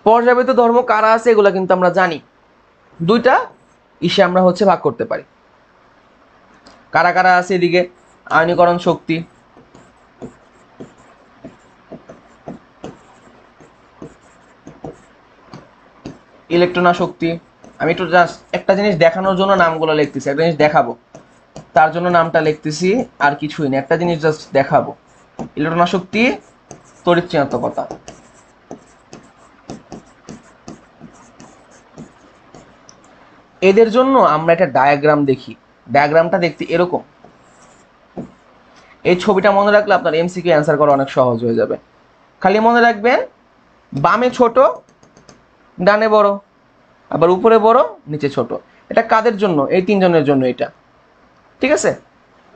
পর্যাবৃত ধর্ম কারা আছে এগুলো কিন্তু আমরা জানি দুইটা ইসে আমরা হচ্ছে ভাগ করতে পারি কারা কারা আছে এদিকে আয়নীকরণ শক্তি ইলেকট্রনা শক্তি আমি একটু জাস্ট একটা জিনিস দেখানোর জন্য নামগুলো লিখতেছি একটা জিনিস দেখাবো তার জন্য নামটা লিখতেছি আর কিছুই না একটা জিনিস জাস্ট দেখাবো ইলেকট্রনা শক্তি তড়িৎচিনাত্মকতা এদের জন্য আমরা একটা ডায়াগ্রাম দেখি ডায়াগ্রামটা দেখতে এরকম এই ছবিটা মনে রাখলে আপনার এমসিকিউ অ্যান্সার করা অনেক সহজ হয়ে যাবে খালি মনে রাখবেন বামে ছোট ডানে বড় আবার উপরে বড় নিচে ছোট এটা কাদের জন্য এই তিনজনের জন্য এটা ঠিক আছে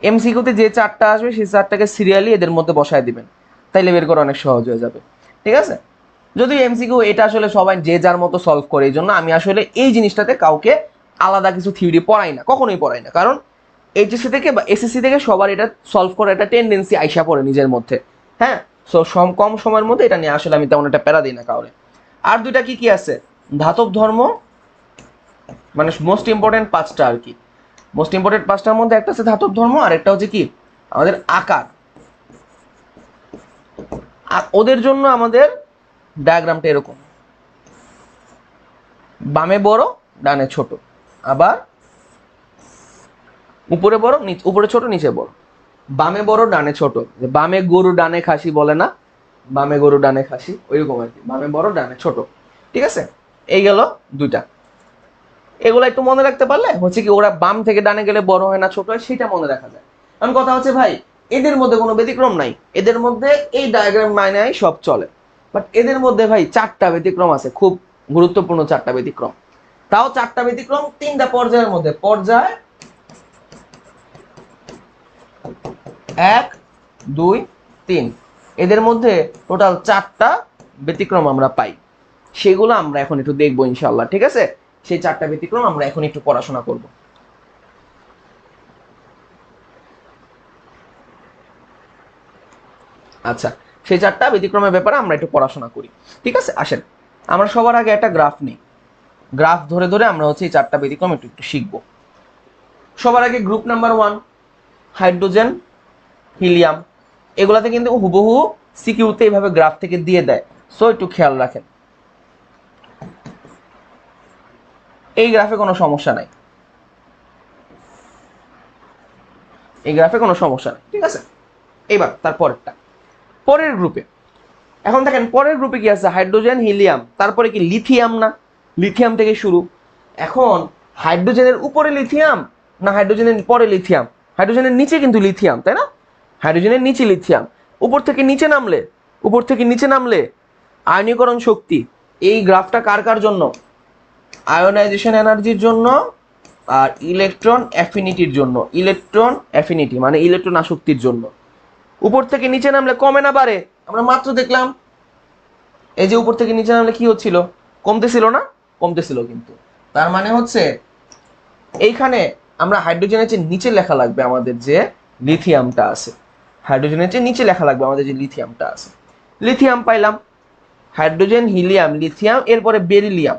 এমসিকিউতে যে চারটা আসবে সেই চারটাকে সিরিয়ালি এদের মধ্যে বসায় দিবেন তাইলে বের করা অনেক সহজ হয়ে যাবে ঠিক আছে যদিও এমসিকিউ এটা আসলে সবাই যে যার মতো সলভ করে এই জন্য আমি আসলে এই জিনিসটাতে কাউকে আলাদা কিছু থিওরি পড়াই না কখনোই পড়াই না কারণ এইচএসসি থেকে বা এসএসসি থেকে সবার এটা সলভ করার একটা টেন্ডেন্সি আইসা পড়ে নিজের মধ্যে হ্যাঁ সো সম কম সময়ের মধ্যে এটা নিয়ে আসলে আমি তেমন একটা প্যারা দিই না কাউরে আর দুইটা কি কি আছে ধাতব ধর্ম মানে মোস্ট ইম্পর্টেন্ট পাঁচটা আর কি মোস্ট ইম্পর্টেন্ট পাঁচটার মধ্যে একটা আছে ধাতব ধর্ম আর একটা হচ্ছে কি আমাদের আকার আর ওদের জন্য আমাদের ডায়াগ্রামটা এরকম বামে বড় ডানে ছোট আবার উপরে বড় উপরে ছোট নিচে বড় বামে বড় ডানে ছোট বামে গরু ডানে খাসি বলে না বামে গরু ডানে খাসি ওইরকম আর কি বামে বড় ডানে ছোট ঠিক আছে এই গেল দুইটা এগুলো একটু মনে রাখতে পারলে হচ্ছে কি ওরা বাম থেকে ডানে গেলে বড় হয় না ছোট হয় সেটা মনে রাখা যায় আমি কথা হচ্ছে ভাই এদের মধ্যে কোনো ব্যতিক্রম নাই এদের মধ্যে এই ডায়াগ্রাম মাইনাই সব চলে বাট এদের মধ্যে ভাই চারটা ব্যতিক্রম আছে খুব গুরুত্বপূর্ণ চারটা ব্যতিক্রম তাও চারটা ব্যতিক্রম তিনটা পর্যায়ের মধ্যে পর্যায় এক দুই তিন এদের মধ্যে টোটাল চারটা ব্যতিক্রম আমরা পাই সেগুলো আমরা এখন একটু দেখবো ইনশাল্লাহ ঠিক আছে সেই চারটা ব্যতিক্রম আমরা এখন একটু পড়াশোনা করব আচ্ছা সেই চারটা ব্যতিক্রমের ব্যাপারে আমরা একটু পড়াশোনা করি ঠিক আছে আসেন আমরা সবার আগে একটা গ্রাফ নিই গ্রাফ ধরে ধরে আমরা হচ্ছে এই চারটা ব্যতিক্রম একটু একটু শিখব সবার আগে group number one hydrogen helium এগুলাতে কিন্তু হুবহু সিকিউতে এইভাবে গ্রাফ থেকে দিয়ে দেয় সো একটু খেয়াল রাখেন এই গ্রাফে কোনো সমস্যা নাই এই গ্রাফে কোনো সমস্যা নাই ঠিক আছে এবার তারপরটা পরের গ্রুপে এখন দেখেন পরের গ্রুপে কি আছে হাইড্রোজেন হিলিয়াম তারপরে কি লিথিয়াম না লিথিয়াম থেকে শুরু এখন হাইড্রোজেনের উপরে লিথিয়াম না হাইড্রোজেনের পরে লিথিয়াম হাইড্রোজেনের নিচে কিন্তু লিথিয়াম তাই না হাইড্রোজেনের নিচে লিথিয়াম উপর থেকে নিচে নামলে উপর থেকে নিচে নামলে আয়নীকরণ শক্তি এই গ্রাফটা কার কার জন্য আয়োনাইজেশন এনার্জির জন্য আর ইলেকট্রন অ্যাফিনিটির জন্য ইলেকট্রন অ্যাফিনিটি মানে ইলেকট্রন আসক্তির জন্য উপর থেকে নিচে নামলে কমে না বাড়ে আমরা মাত্র দেখলাম এই যে উপর থেকে নিচে নামলে কি হচ্ছিল কমতেছিল না কমতেছিল কিন্তু তার মানে হচ্ছে এইখানে আমরা হাইড্রোজেনের চেয়ে নিচে লেখা লাগবে আমাদের যে লিথিয়ামটা আছে হাইড্রোজেনের চেয়ে নিচে লেখা লাগবে আমাদের যে লিথিয়ামটা আছে লিথিয়াম পাইলাম হাইড্রোজেন হিলিয়াম লিথিয়াম এরপরে বেরিলিয়াম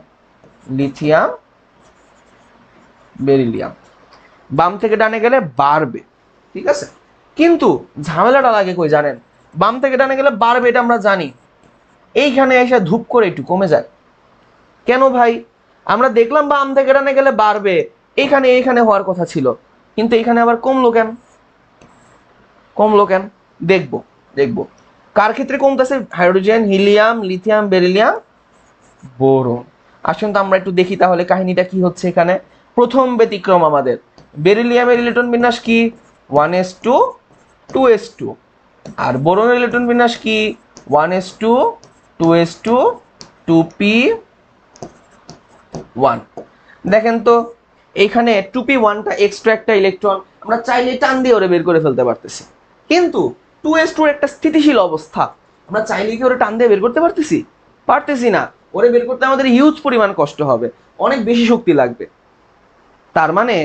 লিথিয়াম বেরিলিয়াম বাম থেকে ডানে গেলে বাড়বে ঠিক আছে কিন্তু ঝামেলাটা লাগে কই জানেন বাম থেকে ডানে গেলে বাড়বে এটা আমরা জানি এইখানে এসে ধূপ করে একটু কমে যায় কেন ভাই আমরা দেখলাম বাম থেকে ডানে গেলে বাড়বে এখানে এখানে হওয়ার কথা ছিল কিন্তু এখানে আবার কমলো কেন কমলো কেন দেখবো দেখবো কার ক্ষেত্রে কমতেছে hydrogen helium lithium beryllium boron আসুন তো আমরা একটু দেখি তাহলে কাহিনীটা কি হচ্ছে এখানে প্রথম ব্যতিক্রম আমাদের বেরিলিয়ামের ইলেকট্রন বিন্যাস কি one s two two s two আর বোরনের ইলেকট্রন বিন্যাস কি one s two two s two two p one দেখেন তো এখানে টু পি ওয়ানটা এক্সট্রা একটা ইলেকট্রন আমরা চাইলে টান দিয়ে ওরে বের করে ফেলতে পারতেছি কিন্তু টু এস টুর একটা স্থিতিশীল অবস্থা আমরা চাইলে কি ওরে টান দিয়ে বের করতে পারতেছি পারতেছি না ওরে বের করতে আমাদের হিউজ পরিমাণ কষ্ট হবে অনেক বেশি শক্তি লাগবে তার মানে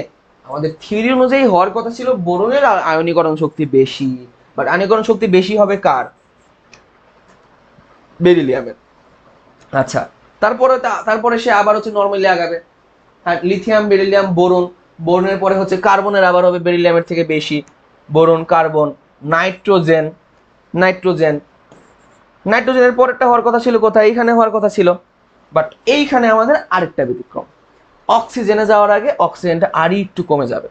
আমাদের থিওরি অনুযায়ী হওয়ার কথা ছিল বোরনের আয়নীকরণ শক্তি বেশি বাট আয়নীকরণ শক্তি বেশি হবে কার বেরিলিয়ামের আচ্ছা তারপরে তারপরে সে আবার হচ্ছে নর্মালি আগাবে হ্যাঁ লিথিয়াম বেরিলিয়াম বোরন বোরনের পরে হচ্ছে কার্বনের আবার হবে বেরিলিয়ামের থেকে বেশি বোরন কার্বন নাইট্রোজেন নাইট্রোজেন নাইট্রোজেনের পরেরটা হওয়ার কথা ছিল কোথায় এইখানে হওয়ার কথা ছিল বাট এইখানে আমাদের আরেকটা ব্যতিক্রম অক্সিজেনে যাওয়ার আগে অক্সিজেনটা আরই একটু কমে যাবে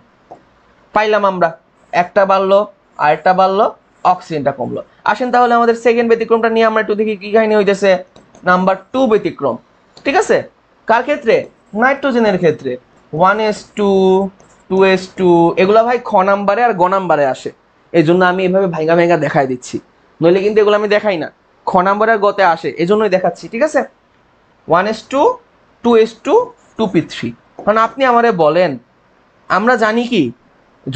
পাইলাম আমরা একটা বাড়লো আরেকটা বাড়লো অক্সিজেনটা কমলো আসেন তাহলে আমাদের সেকেন্ড ব্যতিক্রমটা নিয়ে আমরা একটু দেখি কী কাহিনী হইতেছে নাম্বার টু ব্যতিক্রম ঠিক আছে কার ক্ষেত্রে নাইট্রোজেনের ক্ষেত্রে one s two two s two এগুলো ভাই খ নাম্বারে আর গ নাম্বারে আসে এই জন্য আমি এভাবে ভাইঙ্গা ভাইঙ্গা দেখাই দিচ্ছি নইলে কিন্তু এগুলো আমি দেখাই না খ নাম্বারে আর গতে আসে এজন্যই দেখাচ্ছি ঠিক আছে one s two two s two two p three কারণ আপনি আমারে বলেন আমরা জানি কি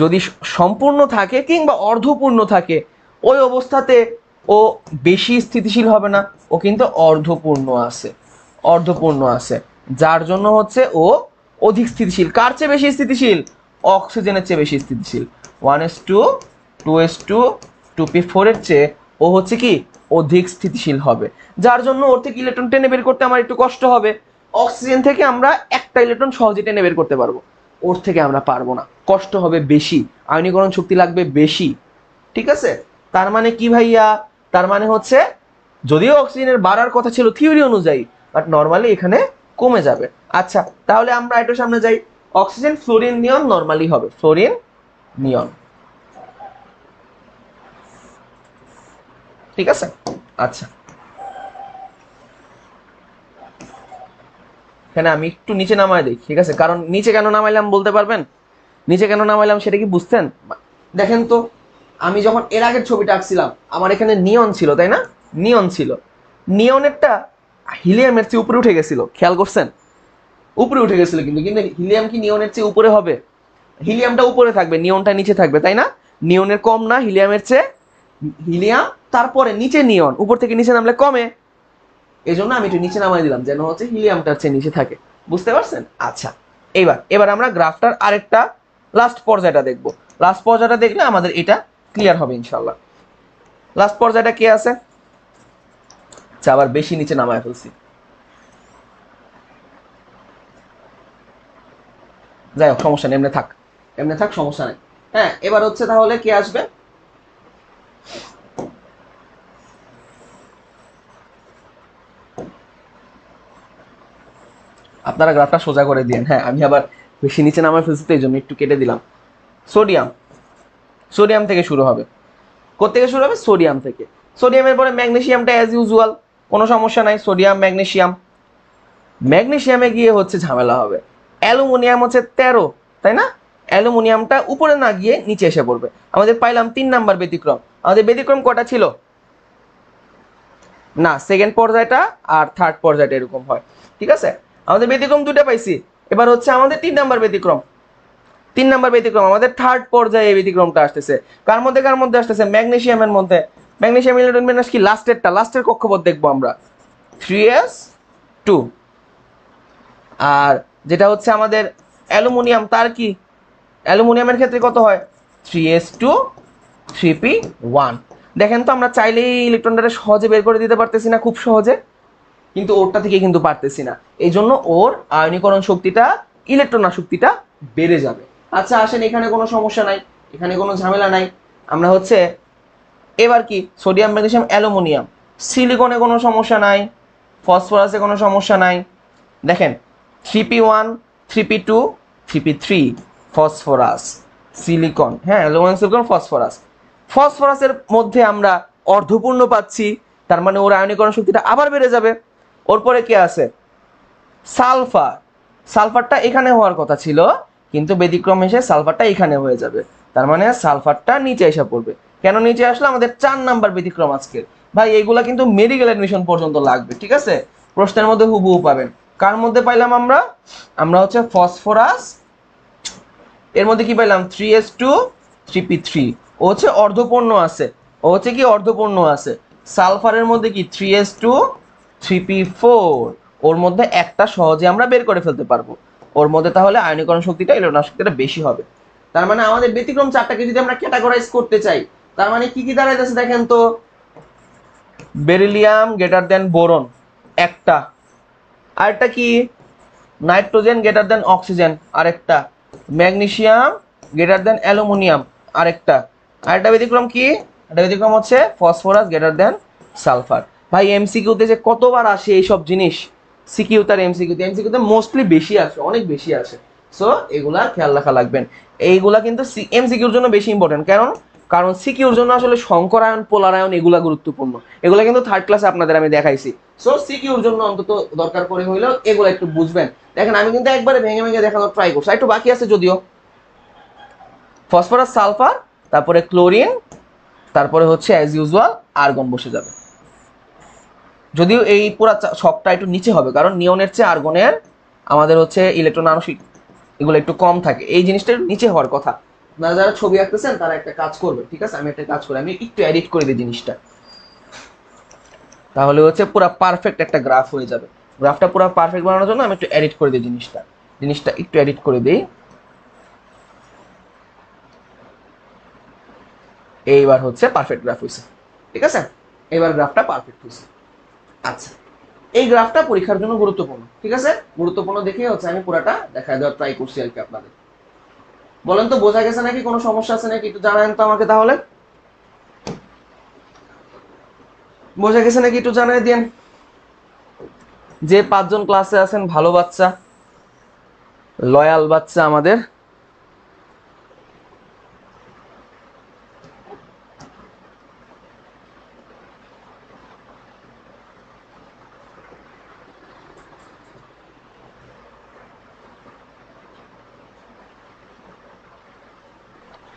যদি সম্পূর্ণ থাকে কিংবা অর্ধপূর্ণ থাকে ওই অবস্থাতে ও বেশি স্থিতিশীল হবে না ও কিন্তু অর্ধপূর্ণ আছে অর্ধপূর্ণ আছে যার জন্য হচ্ছে ও অধিক স্থিতিশীল কার চেয়ে বেশি স্থিতিশীল অক্সিজেনের চেয়ে বেশি স্থিতিশীল one s two two s two two p ফোরের চেয়ে ও হচ্ছে কি অধিক স্থিতিশীল হবে যার জন্য ওর থেকে ইলেকট্রন টেনে বের করতে আমার একটু কষ্ট হবে অক্সিজেন থেকে আমরা একটা ইলেকট্রন সহজে টেনে বের করতে পারবো ওর থেকে আমরা পারবো না কষ্ট হবে বেশি আয়নীকরণ শক্তি লাগবে বেশি ঠিক আছে তার মানে কি ভাইয়া তার মানে হচ্ছে যদিও অক্সিজেনের বাড়ার কথা ছিল থিওরি অনুযায়ী বাট নর্মালি এখানে কমে যাবে আচ্ছা তাহলে আমরা এটার সামনে যাই অক্সিজেন ফ্লোরিন নিয়ন নর্মালি হবে ফ্লোরিন নিয়ন ঠিক আছে আচ্ছা এখানে হ্যাঁ, আমি একটু নিচে নামায় দিই ঠিক আছে কারণ নিচে কেন নামাইলাম বলতে পারবেন নিচে কেন নামাইলাম সেটা কি বুঝতেন দেখেন তো আমি যখন এর আগের ছবিটা আঁকছিলাম আমার এখানে নিয়ন ছিল তাই না নিয়ন ছিল নিয়নেরটা হিলিয়ামের চেয়ে উপরে উঠে গেছিল খেয়াল করছেন উপরে উঠে গেছিল কিন্তু কিন্তু হিলিয়াম কি নিয়নের চেয়ে উপরে হবে হিলিয়ামটা উপরে থাকবে নিয়নটা নিচে থাকবে তাই না নিয়নের কম না হিলিয়ামের চেয়ে হিলিয়াম তারপরে নিচে নিয়ন উপর থেকে নিচে নামলে কমে এই জন্য আমি একটু নিচে নামাই দিলাম যেন হচ্ছে হিলিয়ামটা হচ্ছে নিচে থাকে বুঝতে পারছেন আচ্ছা এবার এবার আমরা গ্রাফটার আরেকটা লাস্ট পর্যায়টা দেখব লাস্ট পর্যায়টা দেখলে আমাদের এটা ক্লিয়ার হবে ইনশাল্লাহ লাস্ট পর্যায়টা কি আছে আচ্ছা আবার বেশি নিচে নামায় ফেলছি যাই হোক সমস্যা নেই এমনি থাক এমনি থাক সমস্যা নেই হ্যাঁ এবার হচ্ছে তাহলে কি আসবে আপনারা গ্রাফটা সোজা করে দিন হ্যাঁ আমি আবার বেশি নিচে নামার ফেলছি এই জন্য একটু কেটে দিলাম সোডিয়াম সোডিয়াম থেকে শুরু হবে থেকে শুরু হবে সোডিয়াম থেকে সোডিয়ামের পরে ম্যাগনেশিয়ামটা অ্যাজ ইউজুয়াল কোনো সমস্যা নাই সোডিয়াম ম্যাগনেশিয়াম ম্যাগনেশিয়ামে গিয়ে হচ্ছে ঝামেলা হবে অ্যালুমিনিয়াম হচ্ছে তেরো তাই না অ্যালুমিনিয়ামটা উপরে না গিয়ে নিচে এসে পড়বে আমাদের পাইলাম তিন নাম্বার ব্যতিক্রম আমাদের ব্যতিক্রম কটা ছিল না সেকেন্ড পর্যায়টা আর থার্ড পর্যায়টা এরকম হয় ঠিক আছে আমাদের ব্যতিক্রম দুটা পাইছি এবার হচ্ছে আমাদের তিন নাম্বার ব্যতিক্রম তিন নাম্বার ব্যতিক্রম আমাদের থার্ড পর্যায়ে এই ব্যতিক্রমটা আসতেছে কার মধ্যে কার মধ্যে আসতেছে ম্যাগনেশিয়ামের মধ্যে ম্যাগনেশিয়াম ইলেকট্রন বিন্যাস কি লাস্টেরটা লাস্টের কক্ষপথ দেখবো আমরা থ্রি এস টু আর যেটা হচ্ছে আমাদের অ্যালুমিনিয়াম তার কি অ্যালুমিনিয়ামের ক্ষেত্রে কত হয় three s two three p one দেখেন তো আমরা চাইলেই ইলেকট্রনটাকে সহজে বের করে দিতে পারতেছি না খুব সহজে কিন্তু ওরটা থেকে কিন্তু পারতেছি না এই জন্য ওর আয়নীকরণ শক্তিটা ইলেকট্রন শক্তিটা বেড়ে যাবে আচ্ছা আসেন এখানে কোনো সমস্যা নাই এখানে কোনো ঝামেলা নাই আমরা হচ্ছে এবার কি সোডিয়াম ম্যাগনেশিয়াম অ্যালুমিনিয়াম সিলিকনে কোনো সমস্যা নাই ফসফরাসে কোনো সমস্যা নাই দেখেন three p one three p two three p three phosphorus silicon হ্যাঁ অ্যালুমিনিয়াম সিলিকন ফসফরাস ফসফরাসের মধ্যে আমরা অর্ধপূর্ণ পাচ্ছি তার মানে ওর আয়নীকরণ শক্তিটা আবার বেড়ে যাবে ওর পরে কে আছে সালফার সালফারটা এখানে হওয়ার কথা ছিল কিন্তু ব্যতিক্রম এসে সালফারটা এখানে হয়ে যাবে তার মানে সালফারটা নিচে এসে পড়বে কেন নিচে আসলো আমাদের চার নাম্বার ব্যতিক্রম আজকের ভাই এইগুলা কিন্তু মেডিকেল অ্যাডমিশন পর্যন্ত লাগবে ঠিক আছে প্রশ্নের মধ্যে হুবহু পাবেন কার মধ্যে পাইলাম আমরা আমরা হচ্ছে ফসফরাস এর মধ্যে কি পাইলাম three s two three p three ও হচ্ছে অর্ধপূর্ণ আছে ও হচ্ছে কি অর্ধপূর্ণ আছে সালফারের মধ্যে কি three s two three p four ওর মধ্যে একটা সহজে আমরা বের করে ফেলতে পারবো ওর মধ্যে তাহলে আয়নীকরণ শক্তিটা ইলেকট্রন শক্তিটা বেশি হবে তার মানে আমাদের ব্যতিক্রম চারটাকে যদি আমরা ক্যাটাগরাইজ করতে চাই তার মানে কি কি দাঁড়াইতেছে দেখেন তো বেরিলিয়াম গ্রেটার দেন বোরন একটা আরেকটা কি নাইট্রোজেন গ্রেটার দেন অক্সিজেন আরেকটা ম্যাগনেশিয়াম গ্রেটার দেন অ্যালুমিনিয়াম আরেকটা আরেকটা ব্যতিক্রম কি একটা ব্যতিক্রম হচ্ছে ফসফরাস গ্রেটার দেন সালফার ভাই এমসিকিউতে যে কতবার আসে এইসব জিনিস সিকিউ তার এমসিকিউতে এমসিকিউতে মোস্টলি বেশি আসে অনেক বেশি আসে সো এগুলা খেয়াল রাখা লাগবেন এইগুলা কিন্তু এমসিকিউর জন্য বেশি ইম্পর্টেন্ট কারণ কারণ সিকিউর জন্য আসলে শঙ্করায়ন পোলারায়ন এগুলা গুরুত্বপূর্ণ এগুলা কিন্তু থার্ড ক্লাসে আপনাদের আমি দেখাইছি সো সিকিউর জন্য অন্তত দরকার করে হইলেও এগুলা একটু বুঝবেন দেখেন আমি কিন্তু একবারে ভেঙে ভেঙে দেখানোর ট্রাই করছি একটু বাকি আছে যদিও ফসফরাস সালফার তারপরে ক্লোরিন তারপরে হচ্ছে অ্যাজ ইউজুয়াল আর্গন বসে যাবে যদিও এই পুরা শকটা একটু নিচে হবে কারণ নিয়নের চেয়ে আর্গনের আমাদের হচ্ছে ইলেকট্রন আনুষিক এগুলো একটু কম থাকে এই জিনিসটা নিচে হওয়ার কথা আপনারা যারা ছবি আঁকতেছেন তারা একটা কাজ করবে ঠিক আছে আমি একটা কাজ করি আমি একটু এডিট করে দিই জিনিসটা তাহলে হচ্ছে পুরো পারফেক্ট একটা গ্রাফ হয়ে যাবে গ্রাফটা পুরো পারফেক্ট বানানোর জন্য আমি একটু এডিট করে দিই জিনিসটা জিনিসটা একটু এডিট করে দিই এইবার হচ্ছে পারফেক্ট গ্রাফ হয়েছে ঠিক আছে এবার গ্রাফটা পারফেক্ট হয়েছে আচ্ছা এই গ্রাফটা পরীক্ষার জন্য গুরুত্বপূর্ণ ঠিক আছে গুরুত্বপূর্ণ দেখে হচ্ছে আমি পুরাটা দেখা দেওয়ার ট্রাই করছি আর কি আপনাদের বলেন তো বোঝা গেছে নাকি কোনো সমস্যা আছে নাকি একটু জানান তো আমাকে তাহলে বোঝা গেছে নাকি একটু জানাই দেন যে পাঁচজন ক্লাসে আছেন ভালো বাচ্চা লয়াল বাচ্চা আমাদের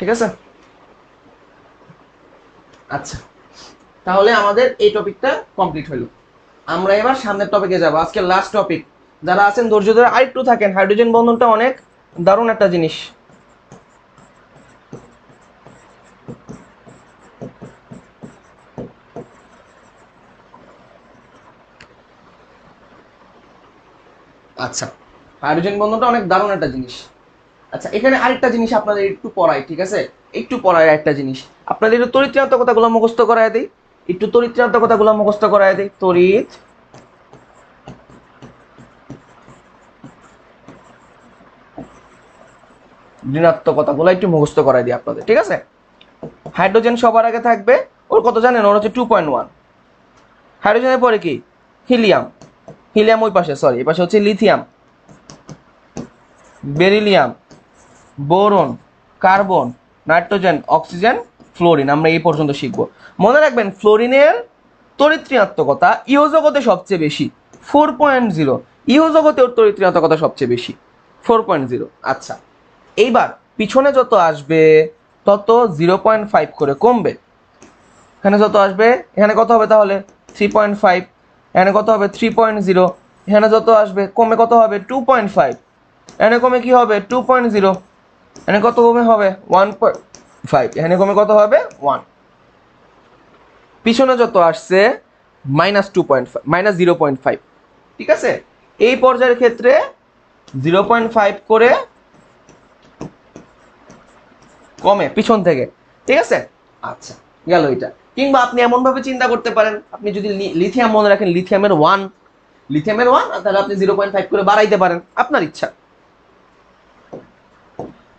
ঠিক আছে আচ্ছা তাহলে আমাদের এই টপিকটা কমপ্লিট হলো আমরা এবার সামনের টপিকে যাব আজকে লাস্ট টপিক যারা আছেন ধৈর্য ধরে আরেকটু থাকেন হাইড্রোজেন বন্ধনটা অনেক দারুণ একটা জিনিস আচ্ছা হাইড্রোজেন বন্ধনটা অনেক দারুণ একটা জিনিস আচ্ছা এখানে আরেকটা জিনিস আপনাদের একটু পড়াই ঠিক আছে একটু পড়ায় একটা জিনিস আপনাদের একটু তরিত্রান্তকতাগুলো মুখস্ত করায় দিই একটু তরিত্রান্ত কথাগুলো মুখস্ত করায় দিই তরিত ঋণাত্মকতাগুলো একটু মুখস্ত করায় দিই আপনাদের ঠিক আছে হাইড্রোজেন সবার আগে থাকবে ওর কত জানেন ওর হচ্ছে টু পয়েন্ট ওয়ান হাইড্রোজেনের পরে কি হিলিয়াম হিলিয়াম ওই পাশে সরি এই পাশে হচ্ছে lithium beryllium boron carbon nitrogen oxygen fluorine আমরা এই পর্যন্ত শিখব মনে রাখবেন ফ্লোরিনের ইহো জগতে সবচেয়ে বেশি ফোর পয়েন্ট জিরো ওর তরিত্রিয়াত্মকতা সবচেয়ে বেশি ফোর পয়েন্ট জিরো আচ্ছা এইবার পিছনে যত আসবে তত জিরো পয়েন্ট ফাইভ করে কমবে এখানে যত আসবে এখানে কত হবে তাহলে থ্রি পয়েন্ট ফাইভ এখানে কত হবে থ্রি পয়েন্ট জিরো এখানে যত আসবে কমে কত হবে টু পয়েন্ট ফাইভ এখানে কমে কি হবে টু পয়েন্ট জিরো এখানে কত কমে হবে ওয়ান পয়েন্ট এখানে কমে কত হবে ওয়ান পিছনে যত আসছে minus two point minus zero point five ঠিক আছে এই পর্যায়ের ক্ষেত্রে জিরো পয়েন্ট ফাইভ করে কমে পিছন থেকে ঠিক আছে আচ্ছা গেল এটা কিংবা আপনি এমনভাবে চিন্তা করতে পারেন আপনি যদি লিথিয়াম মনে রাখেন লিথিয়ামের ওয়ান লিথিয়ামের ওয়ান তাহলে আপনি জিরো পয়েন্ট ফাইভ করে বাড়াইতে পারেন আপনার ইচ্ছা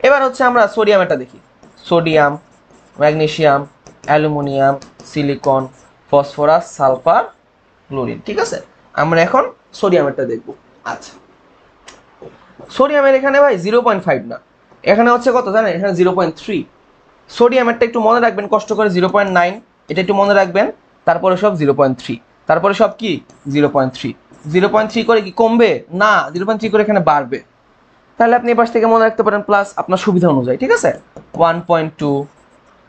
এবার হচ্ছে আমরা এটা দেখি sodium magnesium aluminium silicon phosphorus sulphur chlorine ঠিক আছে আমরা এখন সোডিয়ামেরটা দেখব আচ্ছা সোডিয়ামের এখানে ভাই জিরো পয়েন্ট ফাইভ না এখানে হচ্ছে কত জানেন এখানে জিরো পয়েন্ট থ্রি সোডিয়ামেরটা একটু মনে রাখবেন কষ্ট করে জিরো পয়েন্ট নাইন এটা একটু মনে রাখবেন তারপরে সব জিরো পয়েন্ট থ্রি তারপরে সব কি zero point three zero point three করে কি কমবে না জিরো পয়েন্ট থ্রি করে এখানে বাড়বে তাহলে আপনি এপাশ থেকে মনে রাখতে পারেন প্লাস আপনার সুবিধা অনুযায়ী ঠিক আছে ওয়ান পয়েন্ট টু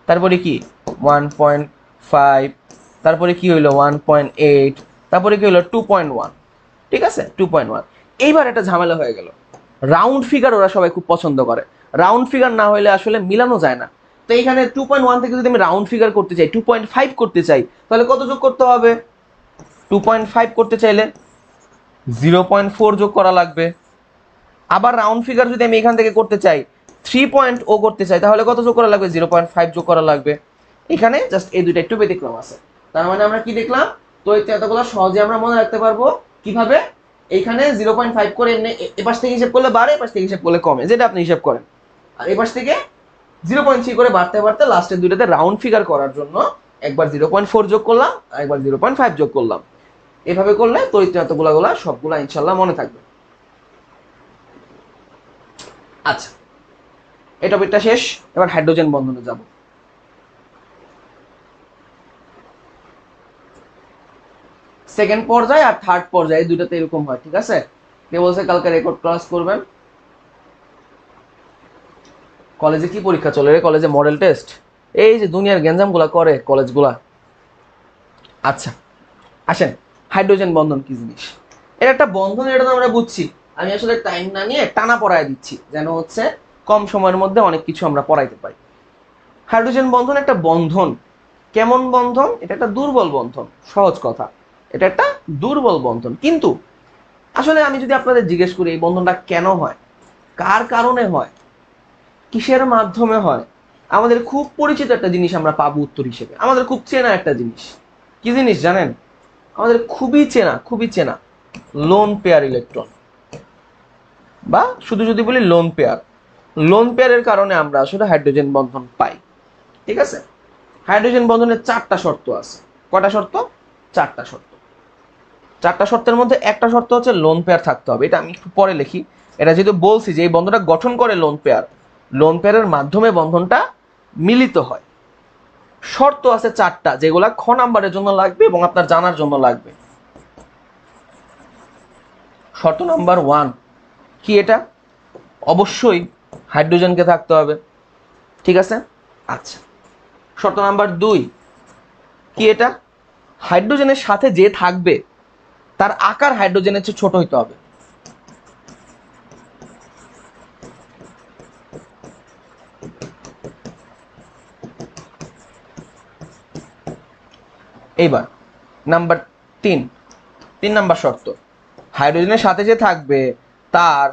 তারপরে কি ওয়ান পয়েন্ট ফাইভ তারপরে কি হইলো ওয়ান পয়েন্ট এইট তারপরে কি হইলো টু পয়েন্ট ওয়ান ঠিক আছে টু পয়েন্ট ওয়ান এইবার একটা ঝামেলা হয়ে গেল রাউন্ড ফিগার ওরা সবাই খুব পছন্দ করে রাউন্ড ফিগার না হলে আসলে মিলানো যায় না তো এইখানে টু পয়েন্ট ওয়ান থেকে যদি আমি রাউন্ড ফিগার করতে চাই টু পয়েন্ট ফাইভ করতে চাই তাহলে কত যোগ করতে হবে টু পয়েন্ট ফাইভ করতে চাইলে জিরো পয়েন্ট ফোর যোগ করা লাগবে আবার রাউন্ড ফিগার যদি আমি এখান থেকে করতে চাই থ্রি পয়েন্ট ও করতে চাই তাহলে কত যোগ করা লাগবে জিরো পয়েন্ট ফাইভ যোগ করা লাগবে এখানে জাস্ট এই দুইটা একটু ব্যতিক্রম আছে তার মানে আমরা কি দেখলাম তো এতগুলো সহজে আমরা মনে রাখতে পারবো কিভাবে এখানে জিরো পয়েন্ট ফাইভ করে এমনি এপাশ থেকে হিসেব করলে বাড়ে এপাশ থেকে হিসেব করলে কমে যেটা আপনি হিসাব করেন আর এপাশ থেকে জিরো পয়েন্ট থ্রি করে বাড়তে বাড়তে লাস্টের দুইটাতে রাউন্ড ফিগার করার জন্য একবার জিরো পয়েন্ট ফোর যোগ করলাম আর একবার জিরো পয়েন্ট ফাইভ যোগ করলাম এভাবে করলে গুলা সবগুলা ইনশাল্লাহ মনে থাকবে আচ্ছা এই টপিকটা শেষ এবার হাইড্রোজেন বন্ধনে যাব সেকেন্ড পর্যায়ে আর থার্ড পর্যায়ে দুটাতে এরকম হয় ঠিক আছে কে বলছে কালকে রেকর্ড ক্লাস করবেন কলেজে কি পরীক্ষা চলে রে কলেজে মডেল টেস্ট এই যে দুনিয়ার গ্যাঞ্জামগুলা করে কলেজগুলা আচ্ছা আসেন হাইড্রোজেন বন্ধন কি জিনিস এটা একটা বন্ধন এটা তো আমরা বুঝছি আমি আসলে টাইম না নিয়ে টানা পড়ায় দিচ্ছি যেন হচ্ছে কম সময়ের মধ্যে অনেক কিছু আমরা পড়াইতে পারি হাইড্রোজেন বন্ধন একটা বন্ধন কেমন বন্ধন এটা একটা দুর্বল বন্ধন সহজ কথা এটা একটা দুর্বল বন্ধন কিন্তু আসলে আমি যদি আপনাদের জিজ্ঞেস করি এই বন্ধনটা কেন হয় কার কারণে হয় কিসের মাধ্যমে হয় আমাদের খুব পরিচিত একটা জিনিস আমরা পাবো উত্তর হিসেবে আমাদের খুব চেনা একটা জিনিস কি জিনিস জানেন আমাদের খুবই চেনা খুবই চেনা লোন পেয়ার ইলেকট্রন বা শুধু যদি বলি লোন পেয়ার লোন পেয়ারের কারণে আমরা আসলে হাইড্রোজেন বন্ধন পাই ঠিক আছে হাইড্রোজেন বন্ধনের চারটা শর্ত আছে কটা শর্ত চারটা শর্ত চারটা শর্তের মধ্যে একটা শর্ত হচ্ছে লোন পেয়ার থাকতে হবে এটা আমি একটু পরে লিখি এটা যেহেতু বলছি যে এই বন্ধনটা গঠন করে লোন পেয়ার লোন পেয়ারের মাধ্যমে বন্ধনটা মিলিত হয় শর্ত আছে চারটা যেগুলা খ নাম্বারের জন্য লাগবে এবং আপনার জানার জন্য লাগবে শর্ত নাম্বার ওয়ান কি এটা অবশ্যই হাইড্রোজেনকে থাকতে হবে ঠিক আছে আচ্ছা শর্ত নাম্বার দুই কি এটা হাইড্রোজেনের সাথে যে থাকবে তার আকার হাইড্রোজেনের চেয়ে ছোট হইতে হবে এইবার নাম্বার তিন তিন নাম্বার শর্ত হাইড্রোজেনের সাথে যে থাকবে তার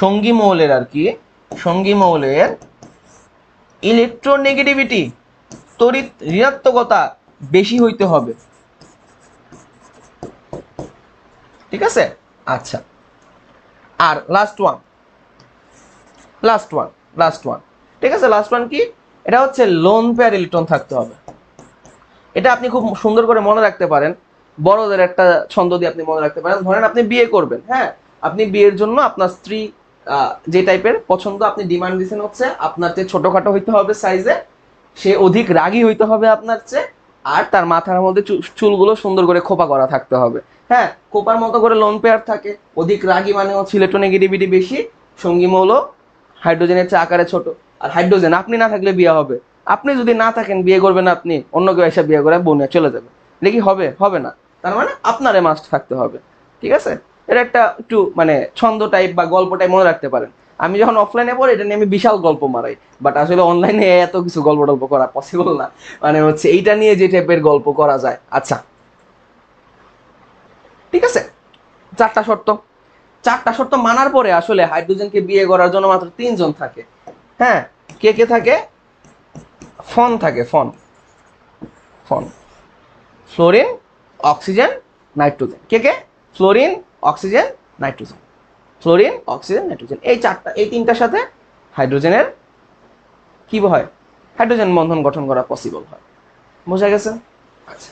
সঙ্গী মৌলের আর কি সঙ্গী মৌলের ইলেকট্রোনেগেটিভিটি তড়িৎ ঋণাত্মকতা বেশি হইতে হবে ঠিক আছে আচ্ছা আর last one last one last one ঠিক আছে লাস্ট ওয়ান কি এটা হচ্ছে লোন পেয়ার ইলেকট্রন থাকতে হবে এটা আপনি খুব সুন্দর করে মনে রাখতে পারেন বড়দের একটা ছন্দ দিয়ে আপনি মনে রাখতে পারেন ধরেন আপনি বিয়ে করবেন হ্যাঁ আপনি বিয়ের জন্য আপনার স্ত্রী যে টাইপের পছন্দ আপনি ডিমান্ড দিচ্ছেন হচ্ছে আপনার চেয়ে ছোটখাটো হইতে হবে সাইজে সে অধিক রাগি হইতে হবে আপনার চেয়ে আর তার মাথার মধ্যে চুলগুলো সুন্দর করে খোপা করা থাকতে হবে হ্যাঁ খোপার মতো করে লোন পেয়ার থাকে অধিক রাগি মানে হচ্ছে ইলেকট্রোনেগেটিভিটি বেশি সঙ্গী মৌল হাইড্রোজেনের চেয়ে আকারে ছোট আর হাইড্রোজেন আপনি না থাকলে বিয়ে হবে আপনি যদি না থাকেন বিয়ে করবেন আপনি অন্য কেউ এসে বিয়ে করে বোনে চলে যাবে দেখি হবে হবে না তার মানে আপনার মাস্ট থাকতে হবে ঠিক আছে এটা একটা একটু মানে ছন্দ টাইপ বা গল্প টাইপ মনে রাখতে পারেন আমি যখন অফলাইনে পড়ি এটা নিয়ে আমি বিশাল গল্প মারাই বাট আসলে অনলাইনে এত কিছু গল্প টল্প করা পসিবল না মানে হচ্ছে এইটা নিয়ে যে টাইপের গল্প করা যায় আচ্ছা ঠিক আছে চারটা শর্ত চারটা শর্ত মানার পরে আসলে হাইড্রোজেনকে বিয়ে করার জন্য মাত্র তিনজন থাকে হ্যাঁ কে কে থাকে ফন থাকে ফন ফন ফ্লোরিন অক্সিজেন নাইট্রোজেন কে কে fluorine oxygen nitrogen fluorine oxygen nitrogen এই চারটা এই তিনটার সাথে হাইড্রোজেনের কি হয় হাইড্রোজেন বন্ধন গঠন করা পসিবল হয় বোঝা গেছে আচ্ছা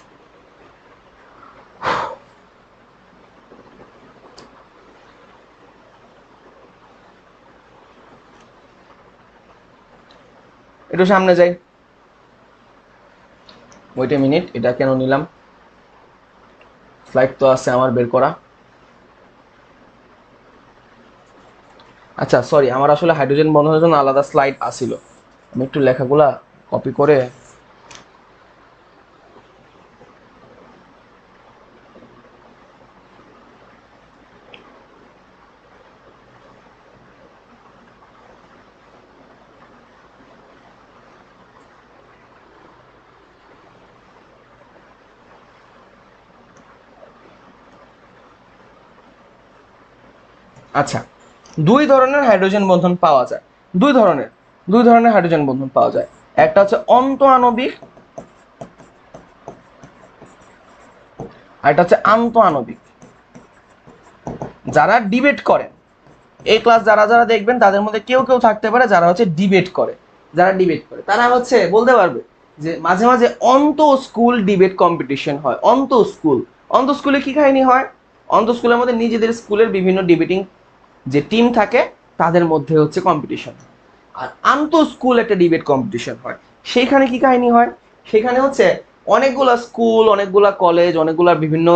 একটু সামনে যাই ওইটা মিনিট এটা কেন নিলাম ফ্লাইট তো আছে আমার বের করা আচ্ছা সরি আমার আসলে হাইড্রোজেন বন্ধনের জন্য আলাদা স্লাইড আসিল আমি একটু লেখাগুলা কপি করে আচ্ছা দুই ধরনের হাইড্রোজেন বন্ধন পাওয়া যায় দুই ধরনের দুই ধরনের হাইড্রোজেন বন্ধন পাওয়া যায় একটা হচ্ছে অন্ত আণবিক আর এটা হচ্ছে আন্ত আণবিক যারা ডিবেট করেন এই ক্লাস যারা যারা দেখবেন তাদের মধ্যে কেউ কেউ থাকতে পারে যারা হচ্ছে ডিবেট করে যারা ডিবেট করে তারা হচ্ছে বলতে পারবে যে মাঝে মাঝে অন্ত স্কুল ডিবেট কম্পিটিশন হয় অন্ত স্কুল অন্ত স্কুলে কি কাহিনী হয় অন্ত স্কুলের মধ্যে নিজেদের স্কুলের বিভিন্ন ডিবেটিং যে টিম থাকে তাদের মধ্যে হচ্ছে কম্পিটিশন আর আন্ত স্কুল একটা ডিবেট কম্পিটিশন হয় সেইখানে কি কাহিনী হয় সেখানে হচ্ছে অনেকগুলা স্কুল অনেকগুলা কলেজ অনেকগুলা বিভিন্ন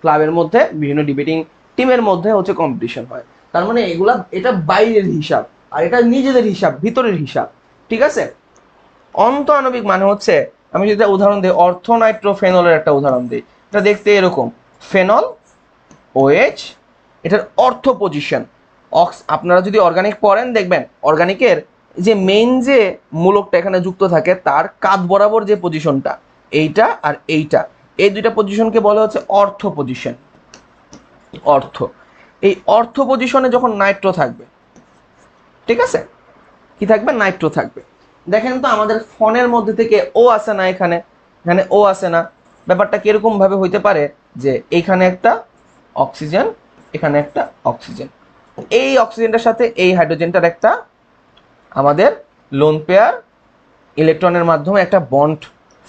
ক্লাবের মধ্যে বিভিন্ন ডিবেটিং টিমের মধ্যে হচ্ছে কম্পিটিশন হয় তার মানে এগুলা এটা বাইরের হিসাব আর এটা নিজেদের হিসাব ভিতরের হিসাব ঠিক আছে অন্ত আণবিক মানে হচ্ছে আমি যেটা উদাহরণ দিই অর্থনাইট্রোফেনলের একটা উদাহরণ দিই এটা দেখতে এরকম ফেনল ওএইচ এটার অর্থ পজিশন অক্স আপনারা যদি অর্গানিক পড়েন দেখবেন অর্গানিকের যে মেইন যে মূলকটা এখানে যুক্ত থাকে তার কাত বরাবর যে পজিশনটা এইটা আর এইটা এই দুইটা পজিশনকে বলা হচ্ছে অর্থ পজিশন অর্থ এই অর্থ পজিশনে যখন নাইট্রো থাকবে ঠিক আছে কি থাকবে নাইট্রো থাকবে দেখেন তো আমাদের ফোনের মধ্যে থেকে ও আসে না এখানে এখানে ও আসে না ব্যাপারটা কিরকম ভাবে হইতে পারে যে এখানে একটা অক্সিজেন এখানে একটা অক্সিজেন এই অক্সিজেনটার সাথে এই হাইড্রোজেনটার একটা আমাদের লোন পেয়ার ইলেকট্রনের মাধ্যমে একটা বন্ড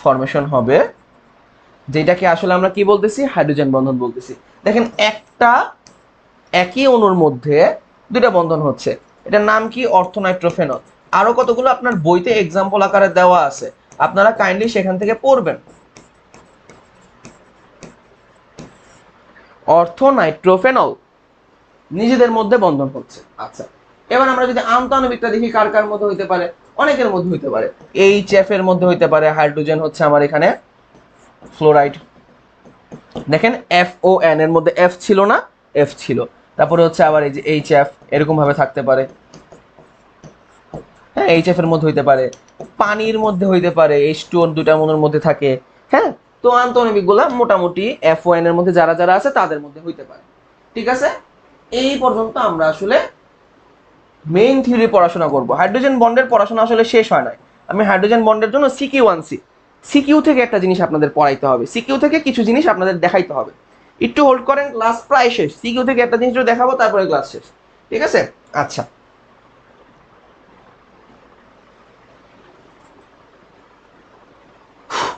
ফর্মেশন হবে যেটাকে আসলে আমরা কি বলতেছি হাইড্রোজেন বন্ধন বলতেছি দেখেন একটা একই অণুর মধ্যে দুটা বন্ধন হচ্ছে এটার নাম কি অর্থনাইট্রোফেনল আরও কতগুলো আপনার বইতে এক্সাম্পল আকারে দেওয়া আছে আপনারা কাইন্ডলি সেখান থেকে পড়বেন অর্থনাইট্রোফেনল নিজেদের মধ্যে বন্ধন হচ্ছে আচ্ছা এবার আমরা যদি আমতানবিকটা দেখি কার কার মধ্যে হইতে পারে অনেকের মধ্যে হইতে পারে এই এর মধ্যে হইতে পারে হাইড্রোজেন হচ্ছে আমার এখানে ফ্লোরাইড দেখেন এফ ও এন এর মধ্যে এফ ছিল না এফ ছিল তারপরে হচ্ছে আবার এই যে এইচ এফ এরকম ভাবে থাকতে পারে হ্যাঁ এইচ এফ এর মধ্যে হইতে পারে পানির মধ্যে হইতে পারে এইচ টু দুটা মনের মধ্যে থাকে হ্যাঁ তো আন্তনবিকগুলা মোটামুটি এফ ও এন এর মধ্যে যারা যারা আছে তাদের মধ্যে হইতে পারে ঠিক আছে এই পর্যন্ত আমরা আসলে মেইন থিওরি পড়াশোনা করব হাইড্রোজেন বন্ডের পড়াশোনা আসলে শেষ হয় নাই আমি হাইড্রোজেন বন্ডের জন্য সিকিউ সি সিকিউ থেকে একটা জিনিস আপনাদের পড়াইতে হবে সিকিউ থেকে কিছু জিনিস আপনাদের দেখাইতে হবে একটু হোল্ড করেন ক্লাস প্রায় শেষ সিকিউ থেকে একটা জিনিস দেখাবো তারপরে ক্লাস শেষ ঠিক আছে আচ্ছা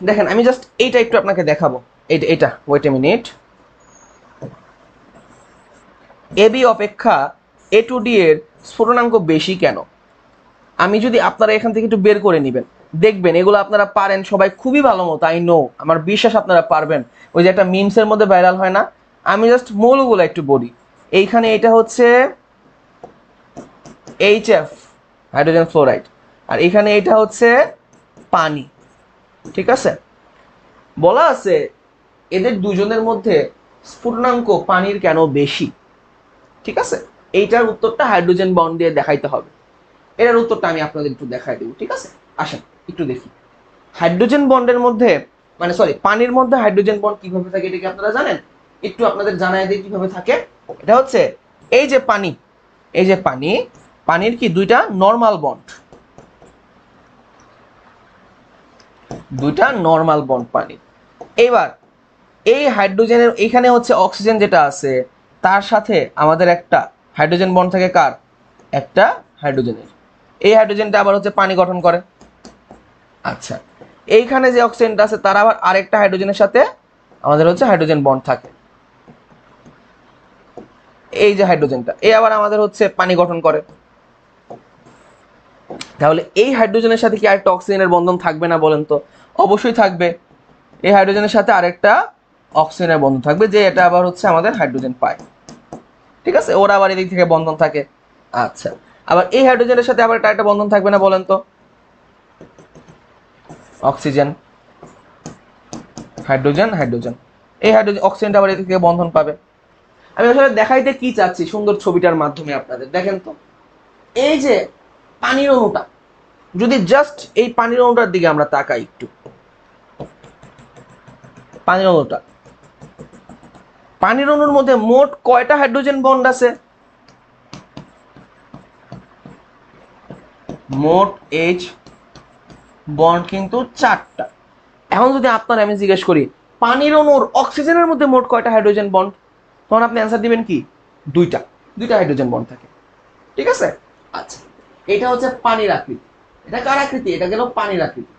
দেখেন আমি জাস্ট এইটা একটু আপনাকে দেখাবো এইটা এটা ওয়েট এ মিনিট এবি অপেক্ষা এ টু ডি এর স্ফুটনাঙ্ক বেশি কেন আমি যদি আপনারা এখান থেকে একটু বের করে নেবেন দেখবেন এগুলো আপনারা পারেন সবাই খুবই ভালো মতো আই নো আমার বিশ্বাস আপনারা পারবেন ওই যে একটা মিমসের মধ্যে ভাইরাল হয় না আমি জাস্ট মূলগুলো একটু বলি এইখানে এটা হচ্ছে এইচ এফ হাইড্রোজেন ফ্লোরাইড আর এখানে এটা হচ্ছে পানি ঠিক আছে বলা আছে এদের দুজনের মধ্যে স্ফুটনাঙ্ক পানির কেন বেশি ঠিক আছে এইটার উত্তরটা হাইড্রোজেন বন্ড দিয়ে দেখাইতে হবে এটার উত্তরটা আমি আপনাদের একটু দেখাই দেবো ঠিক আছে আসেন একটু দেখি হাইড্রোজেন বন্ডের মধ্যে মানে সরি পানির মধ্যে হাইড্রোজেন বন্ড কিভাবে থাকে এটা কি আপনারা জানেন একটু আপনাদের জানাই দিই কিভাবে থাকে এটা হচ্ছে এই যে পানি এই যে পানি পানির কি দুইটা নর্মাল বন্ড দুইটা নর্মাল বন্ড পানি এবার এই হাইড্রোজেনের এখানে হচ্ছে অক্সিজেন যেটা আছে তার সাথে আমাদের একটা হাইড্রোজেন বন থাকে কার একটা হাইড্রোজেনের এই হাইড্রোজেনটা আবার হচ্ছে পানি গঠন করে আচ্ছা এইখানে যে অক্সিজেনটা আছে তার আবার আরেকটা হাইড্রোজেনের সাথে আমাদের হচ্ছে হাইড্রোজেন বন থাকে এই যে হাইড্রোজেনটা এ আবার আমাদের হচ্ছে পানি গঠন করে তাহলে এই হাইড্রোজেনের সাথে কি আরেকটা অক্সিজেনের বন্ধন থাকবে না বলেন তো অবশ্যই থাকবে এই হাইড্রোজেনের সাথে আরেকটা অক্সিজেনের বন্ধন থাকবে যে এটা আবার হচ্ছে আমাদের হাইড্রোজেন পায় ঠিক আছে ওরা আবার এদিক থেকে বন্ধন থাকে আচ্ছা আবার এই হাইড্রোজেনের সাথে আবার একটা বন্ধন থাকবে না বলেন তো অক্সিজেন হাইড্রোজেন হাইড্রোজেন এই হাইড্রোজেন অক্সিজেনটা আবার এদিক থেকে বন্ধন পাবে আমি আসলে দেখাইতে কি চাচ্ছি সুন্দর ছবিটার মাধ্যমে আপনাদের দেখেন তো এই যে পানির অণুটা যদি জাস্ট এই পানির অণুটার দিকে আমরা তাকাই একটু পানির অণুটা পানির অণুর মধ্যে মোট কয়টা হাইড্রোজেন বন্ড আছে মোট এইচ বন্ড কিন্তু চারটা এখন যদি আপনার আমি জিজ্ঞেস করি পানির অণুর অক্সিজেনের মধ্যে মোট কয়টা হাইড্রোজেন বন্ড তখন আপনি অ্যান্সার দিবেন কি দুইটা দুইটা হাইড্রোজেন বন্ড থাকে ঠিক আছে আচ্ছা এটা হচ্ছে পানির আকৃতি এটা কার আকৃতি এটা গেল পানির আকৃতি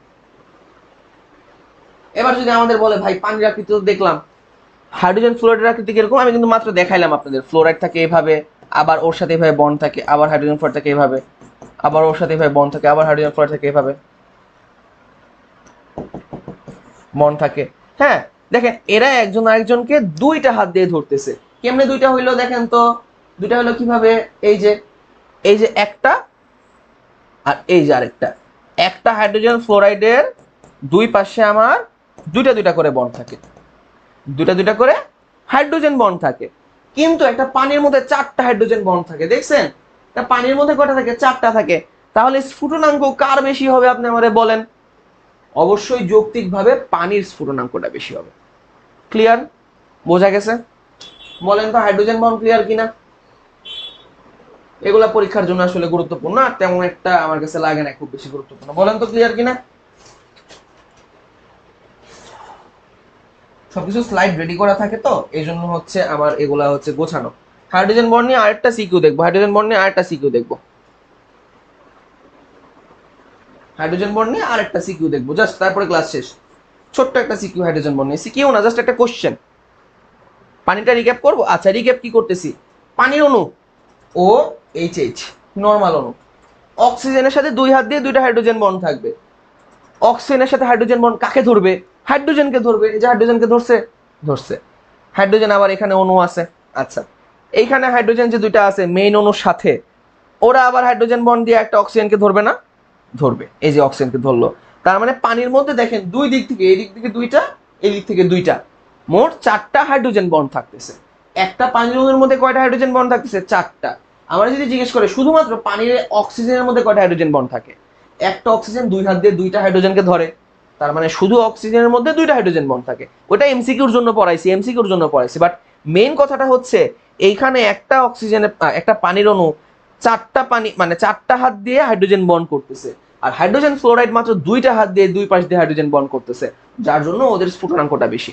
এবার যদি আমাদের বলে ভাই পানির আকৃতি তো দেখলাম হাইড্রোজেন ফ্লোরাইডের আকৃতি কিরকম আমি কিন্তু মাত্র দেখাইলাম আপনাদের ফ্লোরাইড থাকে এভাবে আবার ওর সাথে এভাবে বন্ড থাকে আবার হাইড্রোজেন ফ্লোরাইড থাকে এভাবে আবার ওর সাথে এভাবে বন্ড থাকে আবার হাইড্রোজেন ফ্লোরাইড থাকে এভাবে বন্ড থাকে হ্যাঁ দেখেন এরা একজন আরেকজনকে দুইটা হাত দিয়ে ধরতেছে কেমনে দুইটা হইলো দেখেন তো দুইটা হলো কিভাবে এই যে এই যে একটা আর এই যে আরেকটা একটা হাইড্রোজেন ফ্লোরাইডের দুই পাশে আমার দুইটা দুইটা করে বন্ড থাকে দুটা দুটা করে হাইড্রোজেন বন্ড থাকে কিন্তু একটা পানির মধ্যে চারটা হাইড্রোজেন বন্ড থাকে দেখছেন পানির মধ্যে কটা থাকে চারটা থাকে তাহলে স্ফুটনাঙ্ক কার বেশি হবে আপনি আমারে বলেন অবশ্যই যৌক্তিকভাবে পানির স্ফুটনাঙ্কটা বেশি হবে ক্লিয়ার বোঝা গেছে বলেন তো হাইড্রোজেন বন্ড ক্লিয়ার কিনা এগুলা পরীক্ষার জন্য আসলে গুরুত্বপূর্ণ আর তেমন একটা আমার কাছে লাগে না খুব বেশি গুরুত্বপূর্ণ বলেন তো ক্লিয়ার কিনা সবকিছু স্লাইড রেডি করা থাকে তো এই জন্য হচ্ছে আমার এগুলা হচ্ছে গোছানো হাইড্রোজেন বর্ণ নিয়ে আরেকটা সিকিউ দেখবো হাইড্রোজেন বন্ড নিয়ে আরেকটা সিকিউ দেখবো হাইড্রোজেন বর্ণ নিয়ে আরেকটা সিকিউ দেখবো জাস্ট তারপরে ক্লাস শেষ ছোট্ট একটা সিকিউ হাইড্রোজেন বন্ড নিয়ে সিকিউ না জাস্ট একটা কোশ্চেন পানিটা রিক্যাপ করবো আচ্ছা রিক্যাপ কি করতেছি পানির অণু ও এইচ এইচ নর্মাল অণু অক্সিজেনের সাথে দুই হাত দিয়ে দুইটা হাইড্রোজেন বন্ড থাকবে অক্সিজেনের সাথে হাইড্রোজেন বন্ড কাকে ধরবে হাইড্রোজেনকে ধরবে এই যে হাইড্রোজেনকে ধরছে ধরছে হাইড্রোজেন আবার এখানে অণু আছে আচ্ছা এইখানে হাইড্রোজেন যে দুইটা আছে মেইন অণুর সাথে ওরা আবার হাইড্রোজেন বন্ড দিয়ে একটা অক্সিজেনকে ধরবে না ধরবে এই যে অক্সিজেনকে ধরলো তার মানে পানির মধ্যে দেখেন দুই দিক থেকে এই দিক থেকে দুইটা এই দিক থেকে দুইটা মোট চারটা হাইড্রোজেন বন্ড থাকতেছে একটা পানির অণুর মধ্যে কয়টা হাইড্রোজেন বন্ড থাকতেছে চারটা আমরা যদি জিজ্ঞেস করে শুধুমাত্র পানির অক্সিজেনের মধ্যে কয়টা হাইড্রোজেন বন্ড থাকে একটা অক্সিজেন দুই হাত দিয়ে দুইটা হাইড্রোজেনকে ধরে তার মানে শুধু অক্সিজেনের মধ্যে দুইটা হাইড্রোজেন বন্ড থাকে ওটা এমসিকিউর জন্য পড়াইছি এমসিকিউর জন্য পড়াইছি বাট মেইন কথাটা হচ্ছে এইখানে একটা অক্সিজেনের একটা পানির অণু চারটা পানি মানে চারটা হাত দিয়ে হাইড্রোজেন বন্ড করতেছে আর হাইড্রোজেন ফ্লোরাইড মাত্র দুইটা হাত দিয়ে দুই পাশ দিয়ে হাইড্রোজেন বন্ড করতেছে যার জন্য ওদের স্ফুটনাঙ্কটা বেশি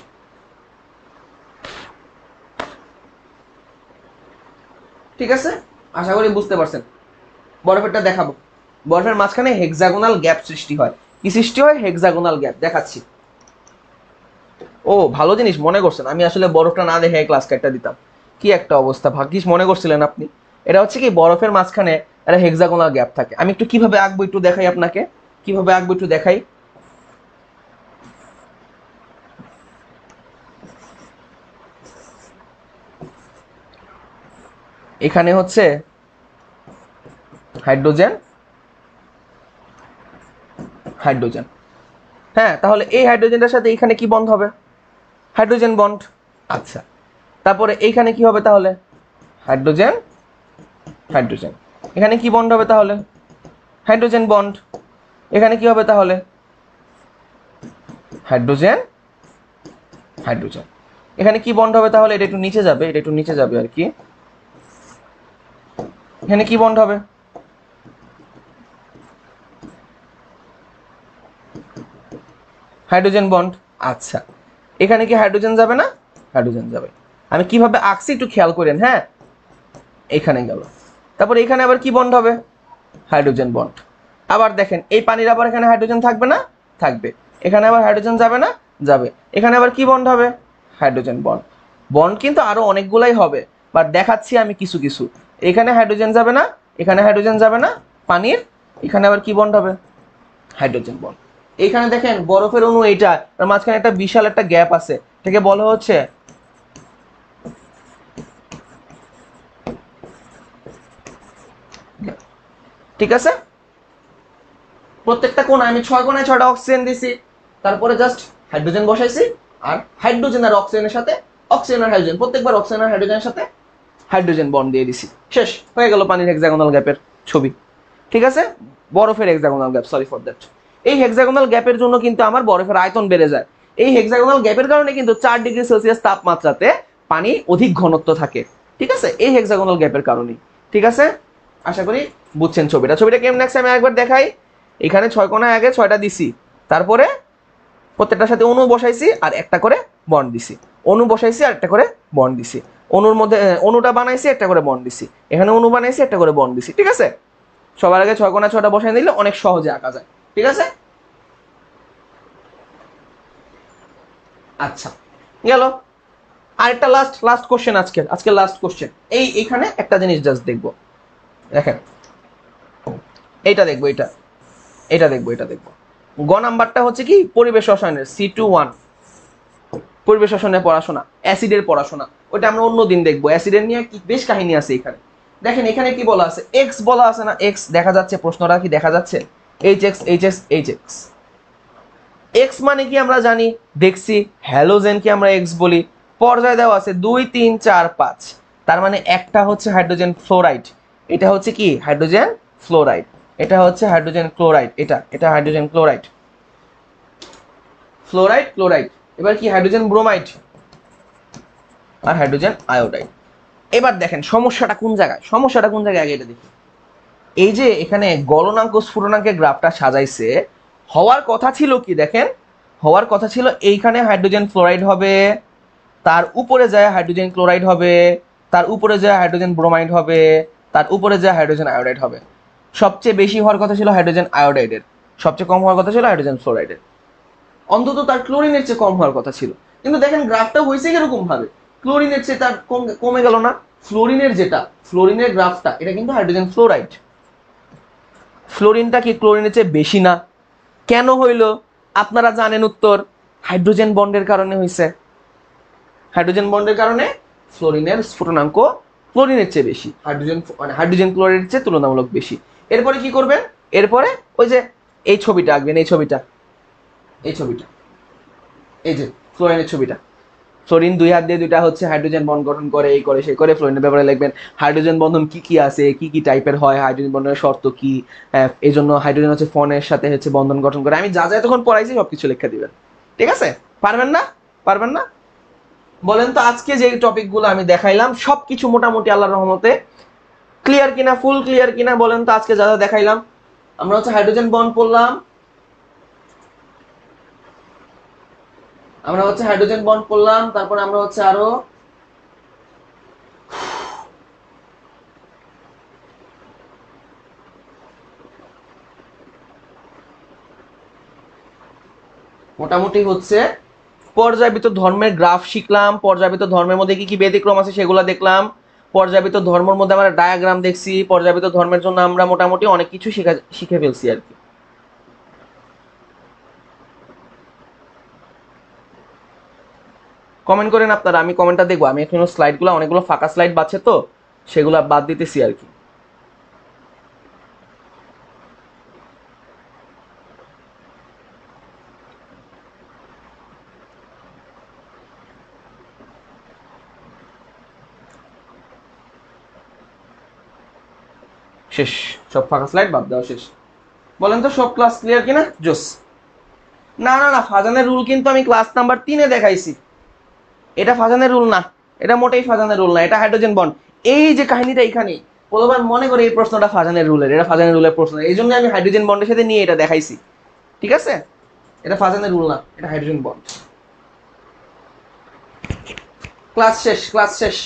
ঠিক আছে আশা করি বুঝতে পারছেন বরফেরটা দেখাবো বরফের মাঝখানে হেক্সাগোনাল গ্যাপ সৃষ্টি হয় কি সৃষ্টি হয় হেক্সাগোনাল গ্যাপ দেখাচ্ছি ও ভালো জিনিস মনে করছেন আমি আসলে বরফটা না দেখে ক্লাস একটা দিতাম কি একটা অবস্থা ভাগ্যিস মনে করছিলেন আপনি এটা হচ্ছে কি বরফের মাঝখানে একটা হেক্সাগোনাল গ্যাপ থাকে আমি একটু কিভাবে আঁকবো একটু দেখাই আপনাকে কিভাবে আঁকবো একটু দেখাই এখানে হচ্ছে হাইড্রোজেন হাইড্রোজেন হ্যাঁ তাহলে এই হাইড্রোজেনটার সাথে এইখানে কি বন্ধ হবে হাইড্রোজেন বন্ড আচ্ছা তারপরে এইখানে কি হবে তাহলে হাইড্রোজেন হাইড্রোজেন এখানে কি বন্ড হবে তাহলে হাইড্রোজেন বন্ড এখানে কি হবে তাহলে হাইড্রোজেন হাইড্রোজেন এখানে কি বন্ড হবে তাহলে এটা একটু নিচে যাবে এটা একটু নিচে যাবে আর কি এখানে কি বন্ড হবে হাইড্রোজেন বন্ড আচ্ছা এখানে কি হাইড্রোজেন যাবে না হাইড্রোজেন যাবে আমি কিভাবে আঁকছি একটু খেয়াল করেন হ্যাঁ এখানে গেল তারপর এখানে আবার কি বন্ড হবে হাইড্রোজেন বন্ড আবার দেখেন এই পানির আবার এখানে হাইড্রোজেন থাকবে না থাকবে এখানে আবার হাইড্রোজেন যাবে না যাবে এখানে আবার কি বন্ড হবে হাইড্রোজেন বন্ড বন্ড কিন্তু আরও অনেকগুলাই হবে বাট দেখাচ্ছি আমি কিছু কিছু এখানে হাইড্রোজেন যাবে না এখানে হাইড্রোজেন যাবে না পানির এখানে আবার কি বন্ড হবে হাইড্রোজেন বন্ড এখানে দেখেন বরফের অনু এইটা মাঝখানে একটা বিশাল একটা গ্যাপ আছে এটাকে বলা হচ্ছে ঠিক আছে প্রত্যেকটা কোণা আমি ছয় কোণায় ছয়টা অক্সিজেন দিছি তারপরে জাস্ট হাইড্রোজেন বসাইছি আর হাইড্রোজেন আর অক্সিজেনের সাথে অক্সিজেন আর হাইড্রোজেন প্রত্যেকবার অক্সিজেন আর হাইড্রোজেনের সাথে হাইড্রোজেন বন্ড দিয়ে দিছি শেষ হয়ে গেল পানির হেক্সাগোনাল গ্যাপের ছবি ঠিক আছে বরফের hexagonal gap sorry for that এই হেক্সাগোনাল গ্যাপের জন্য কিন্তু আমার বরফের আয়তন বেড়ে যায় এই হেক্সাগোনাল গ্যাপের কারণে কিন্তু চার ডিগ্রি সেলসিয়াস তাপমাত্রাতে পানি অধিক ঘনত্ব থাকে ঠিক আছে এই হেক্সাগোনাল গ্যাপের কারণে ঠিক আছে আশা করি বুঝছেন ছবিটা ছবিটা কেমন আমি একবার দেখাই এখানে ছয় কোনায় আগে ছয়টা দিছি তারপরে প্রত্যেকটার সাথে অনু বসাইছি আর একটা করে বন দিছি অণু বসাইছি আর একটা করে বন্ড দিছি অনুর মধ্যে অনুটা বানাইছি একটা করে বন্ড দিছি এখানে অণু বানাইছি একটা করে বন্ড দিছি ঠিক আছে সবার আগে ছয় কোনা ছয়টা বসাই দিলে অনেক সহজে আঁকা যায় ঠিক আছে আচ্ছা গেল আরেকটা লাস্ট লাস্ট কোশ্চেন আজকে আজকে লাস্ট কোশ্চেন এই এখানে একটা জিনিস জাস্ট দেখবো দেখেন এইটা দেখবো এটা এটা দেখবো এটা দেখবো গ নাম্বারটা হচ্ছে কি পরিবেশ রসায়নের সি টু ওয়ান পরিবেশ রসায়নের পড়াশোনা অ্যাসিডের পড়াশোনা ওইটা আমরা অন্যদিন দেখবো অ্যাসিডের নিয়ে কি বেশ কাহিনী আছে এখানে দেখেন এখানে কি বলা আছে এক্স বলা আছে না এক্স দেখা যাচ্ছে প্রশ্নটা কি দেখা যাচ্ছে H X H X H X X মানে কি আমরা জানি দেখছি হ্যালোজেনকে আমরা এক্স বলি পর্যায় দেওয়া আছে দুই তিন চার পাঁচ তার মানে একটা হচ্ছে হাইড্রোজেন ফ্লোরাইড এটা হচ্ছে কি হাইড্রোজেন ফ্লোরাইড এটা হচ্ছে হাইড্রোজেন ক্লোরাইড এটা এটা হাইড্রোজেন ক্লোরাইড ফ্লোরাইড ক্লোরাইড এবার কি হাইড্রোজেন ব্রোমাইড আর হাইড্রোজেন আয়োডাইড এবার দেখেন সমস্যাটা কোন জায়গায় সমস্যাটা কোন জায়গায় আগে এটা দেখি এই যে এখানে গলনাঙ্ক স্ফুটনাঙ্কের গ্রাফটা সাজাইছে হওয়ার কথা ছিল কি দেখেন হওয়ার কথা ছিল এইখানে হাইড্রোজেন ফ্লোরাইড হবে তার উপরে যায় হাইড্রোজেন ক্লোরাইড হবে তার উপরে যায় হাইড্রোজেন ব্রোমাইড হবে তার উপরে যায় হাইড্রোজেন আয়োডাইড হবে সবচেয়ে বেশি হওয়ার কথা ছিল হাইড্রোজেন আয়োডাইডের সবচেয়ে কম হওয়ার কথা ছিল হাইড্রোজেন ফ্লোরাইডের অন্তত তার ক্লোরিনের চেয়ে কম হওয়ার কথা ছিল কিন্তু দেখেন গ্রাফটা হয়েছে কিরকম ভাবে ক্লোরিনের চেয়ে তার কমে গেল না ফ্লোরিনের যেটা ফ্লোরিনের গ্রাফটা এটা কিন্তু হাইড্রোজেন ফ্লোরাইড ফ্লোরিনটা কি ক্লোরিনের চেয়ে বেশি না কেন হইল আপনারা জানেন উত্তর হাইড্রোজেন বন্ডের কারণে হয়েছে হাইড্রোজেন বন্ডের কারণে ফ্লোরিনের স্ফুটনাঙ্ক ক্লোরিনের চেয়ে বেশি হাইড্রোজেন মানে হাইড্রোজেন ক্লোরিনের চেয়ে তুলনামূলক বেশি এরপরে কি করবেন এরপরে ওই যে এই ছবিটা আঁকবেন এই ছবিটা এই ছবিটা এই যে ক্লোরিনের ছবিটা ফ্লোরিন দুই হাত দিয়ে দুইটা হচ্ছে হাইড্রোজেন বন্ধ গঠন করে এই করে সে করে ফ্লোরিনের ব্যাপারে লিখবেন হাইড্রোজেন বন্ধন কি কি আছে কি কি টাইপের হয় হাইড্রোজেন বন্ধনের শর্ত কি এই জন্য হাইড্রোজেন হচ্ছে ফোনের সাথে হচ্ছে বন্ধন গঠন করে আমি যা যা তখন পড়াইছি সব কিছু লেখা দিবেন ঠিক আছে পারবেন না পারবেন না বলেন তো আজকে যে টপিকগুলো আমি দেখাইলাম সব কিছু মোটামুটি আল্লাহর রহমতে ক্লিয়ার কিনা ফুল ক্লিয়ার কিনা বলেন তো আজকে যা যা দেখাইলাম আমরা হচ্ছে হাইড্রোজেন বন্ড পড়লাম আমরা হচ্ছে হাইড্রোজেন বন্ড করলাম তারপর আমরা হচ্ছে আরো মোটামুটি হচ্ছে পর্যাবৃত ধর্মের গ্রাফ শিখলাম পর্যাবিত ধর্মের মধ্যে কি কি ব্যতিক্রম আছে সেগুলো দেখলাম পর্যাবিত ধর্মের মধ্যে আমরা ডায়াগ্রাম দেখছি পর্যাবিত ধর্মের জন্য আমরা মোটামুটি অনেক কিছু শিখে ফেলছি আর কি কমেন্ট করেন আপনারা আমি কমেন্টটা দেখবো আমি এখনো স্লাইডগুলো অনেকগুলো ফাঁকা স্লাইড বাছে তো সেগুলো বাদ দিতেছি আর কি শেষ সব ফাঁকা স্লাইড বাদ দেওয়া শেষ বলেন তো সব ক্লাস ক্লিয়ার কিনা জোস না না না ফাজানের রুল কিন্তু আমি ক্লাস নাম্বার তিনে দেখাইছি এটা ফাজানের রুল না এটা মোটেই ফাজানের রুল না এটা হাইড্রোজেন বন্ড এই যে কাহিনীটা এখানে প্রথমবার মনে করে এই প্রশ্নটা ফাজানের রুলের এটা ফাজানের রুলের প্রশ্ন এই জন্য আমি হাইড্রোজেন বন্ডের সাথে নিয়ে এটা দেখাইছি ঠিক আছে এটা ফাজানের রুল না এটা হাইড্রোজেন বন্ড ক্লাস শেষ ক্লাস শেষ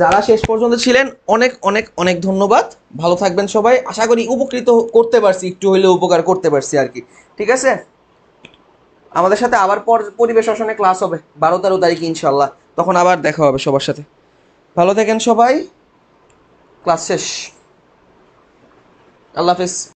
যারা শেষ পর্যন্ত ছিলেন অনেক অনেক অনেক ধন্যবাদ ভালো থাকবেন সবাই আশা করি উপকৃত করতে পারছি একটু হইলে উপকার করতে পারছি আর কি ঠিক আছে আমাদের সাথে আবার পরিবেশনে ক্লাস হবে বারো তেরো তারিখ ইনশাল্লাহ তখন আবার দেখা হবে সবার সাথে ভালো থাকেন সবাই ক্লাস শেষ আল্লাহ হাফিজ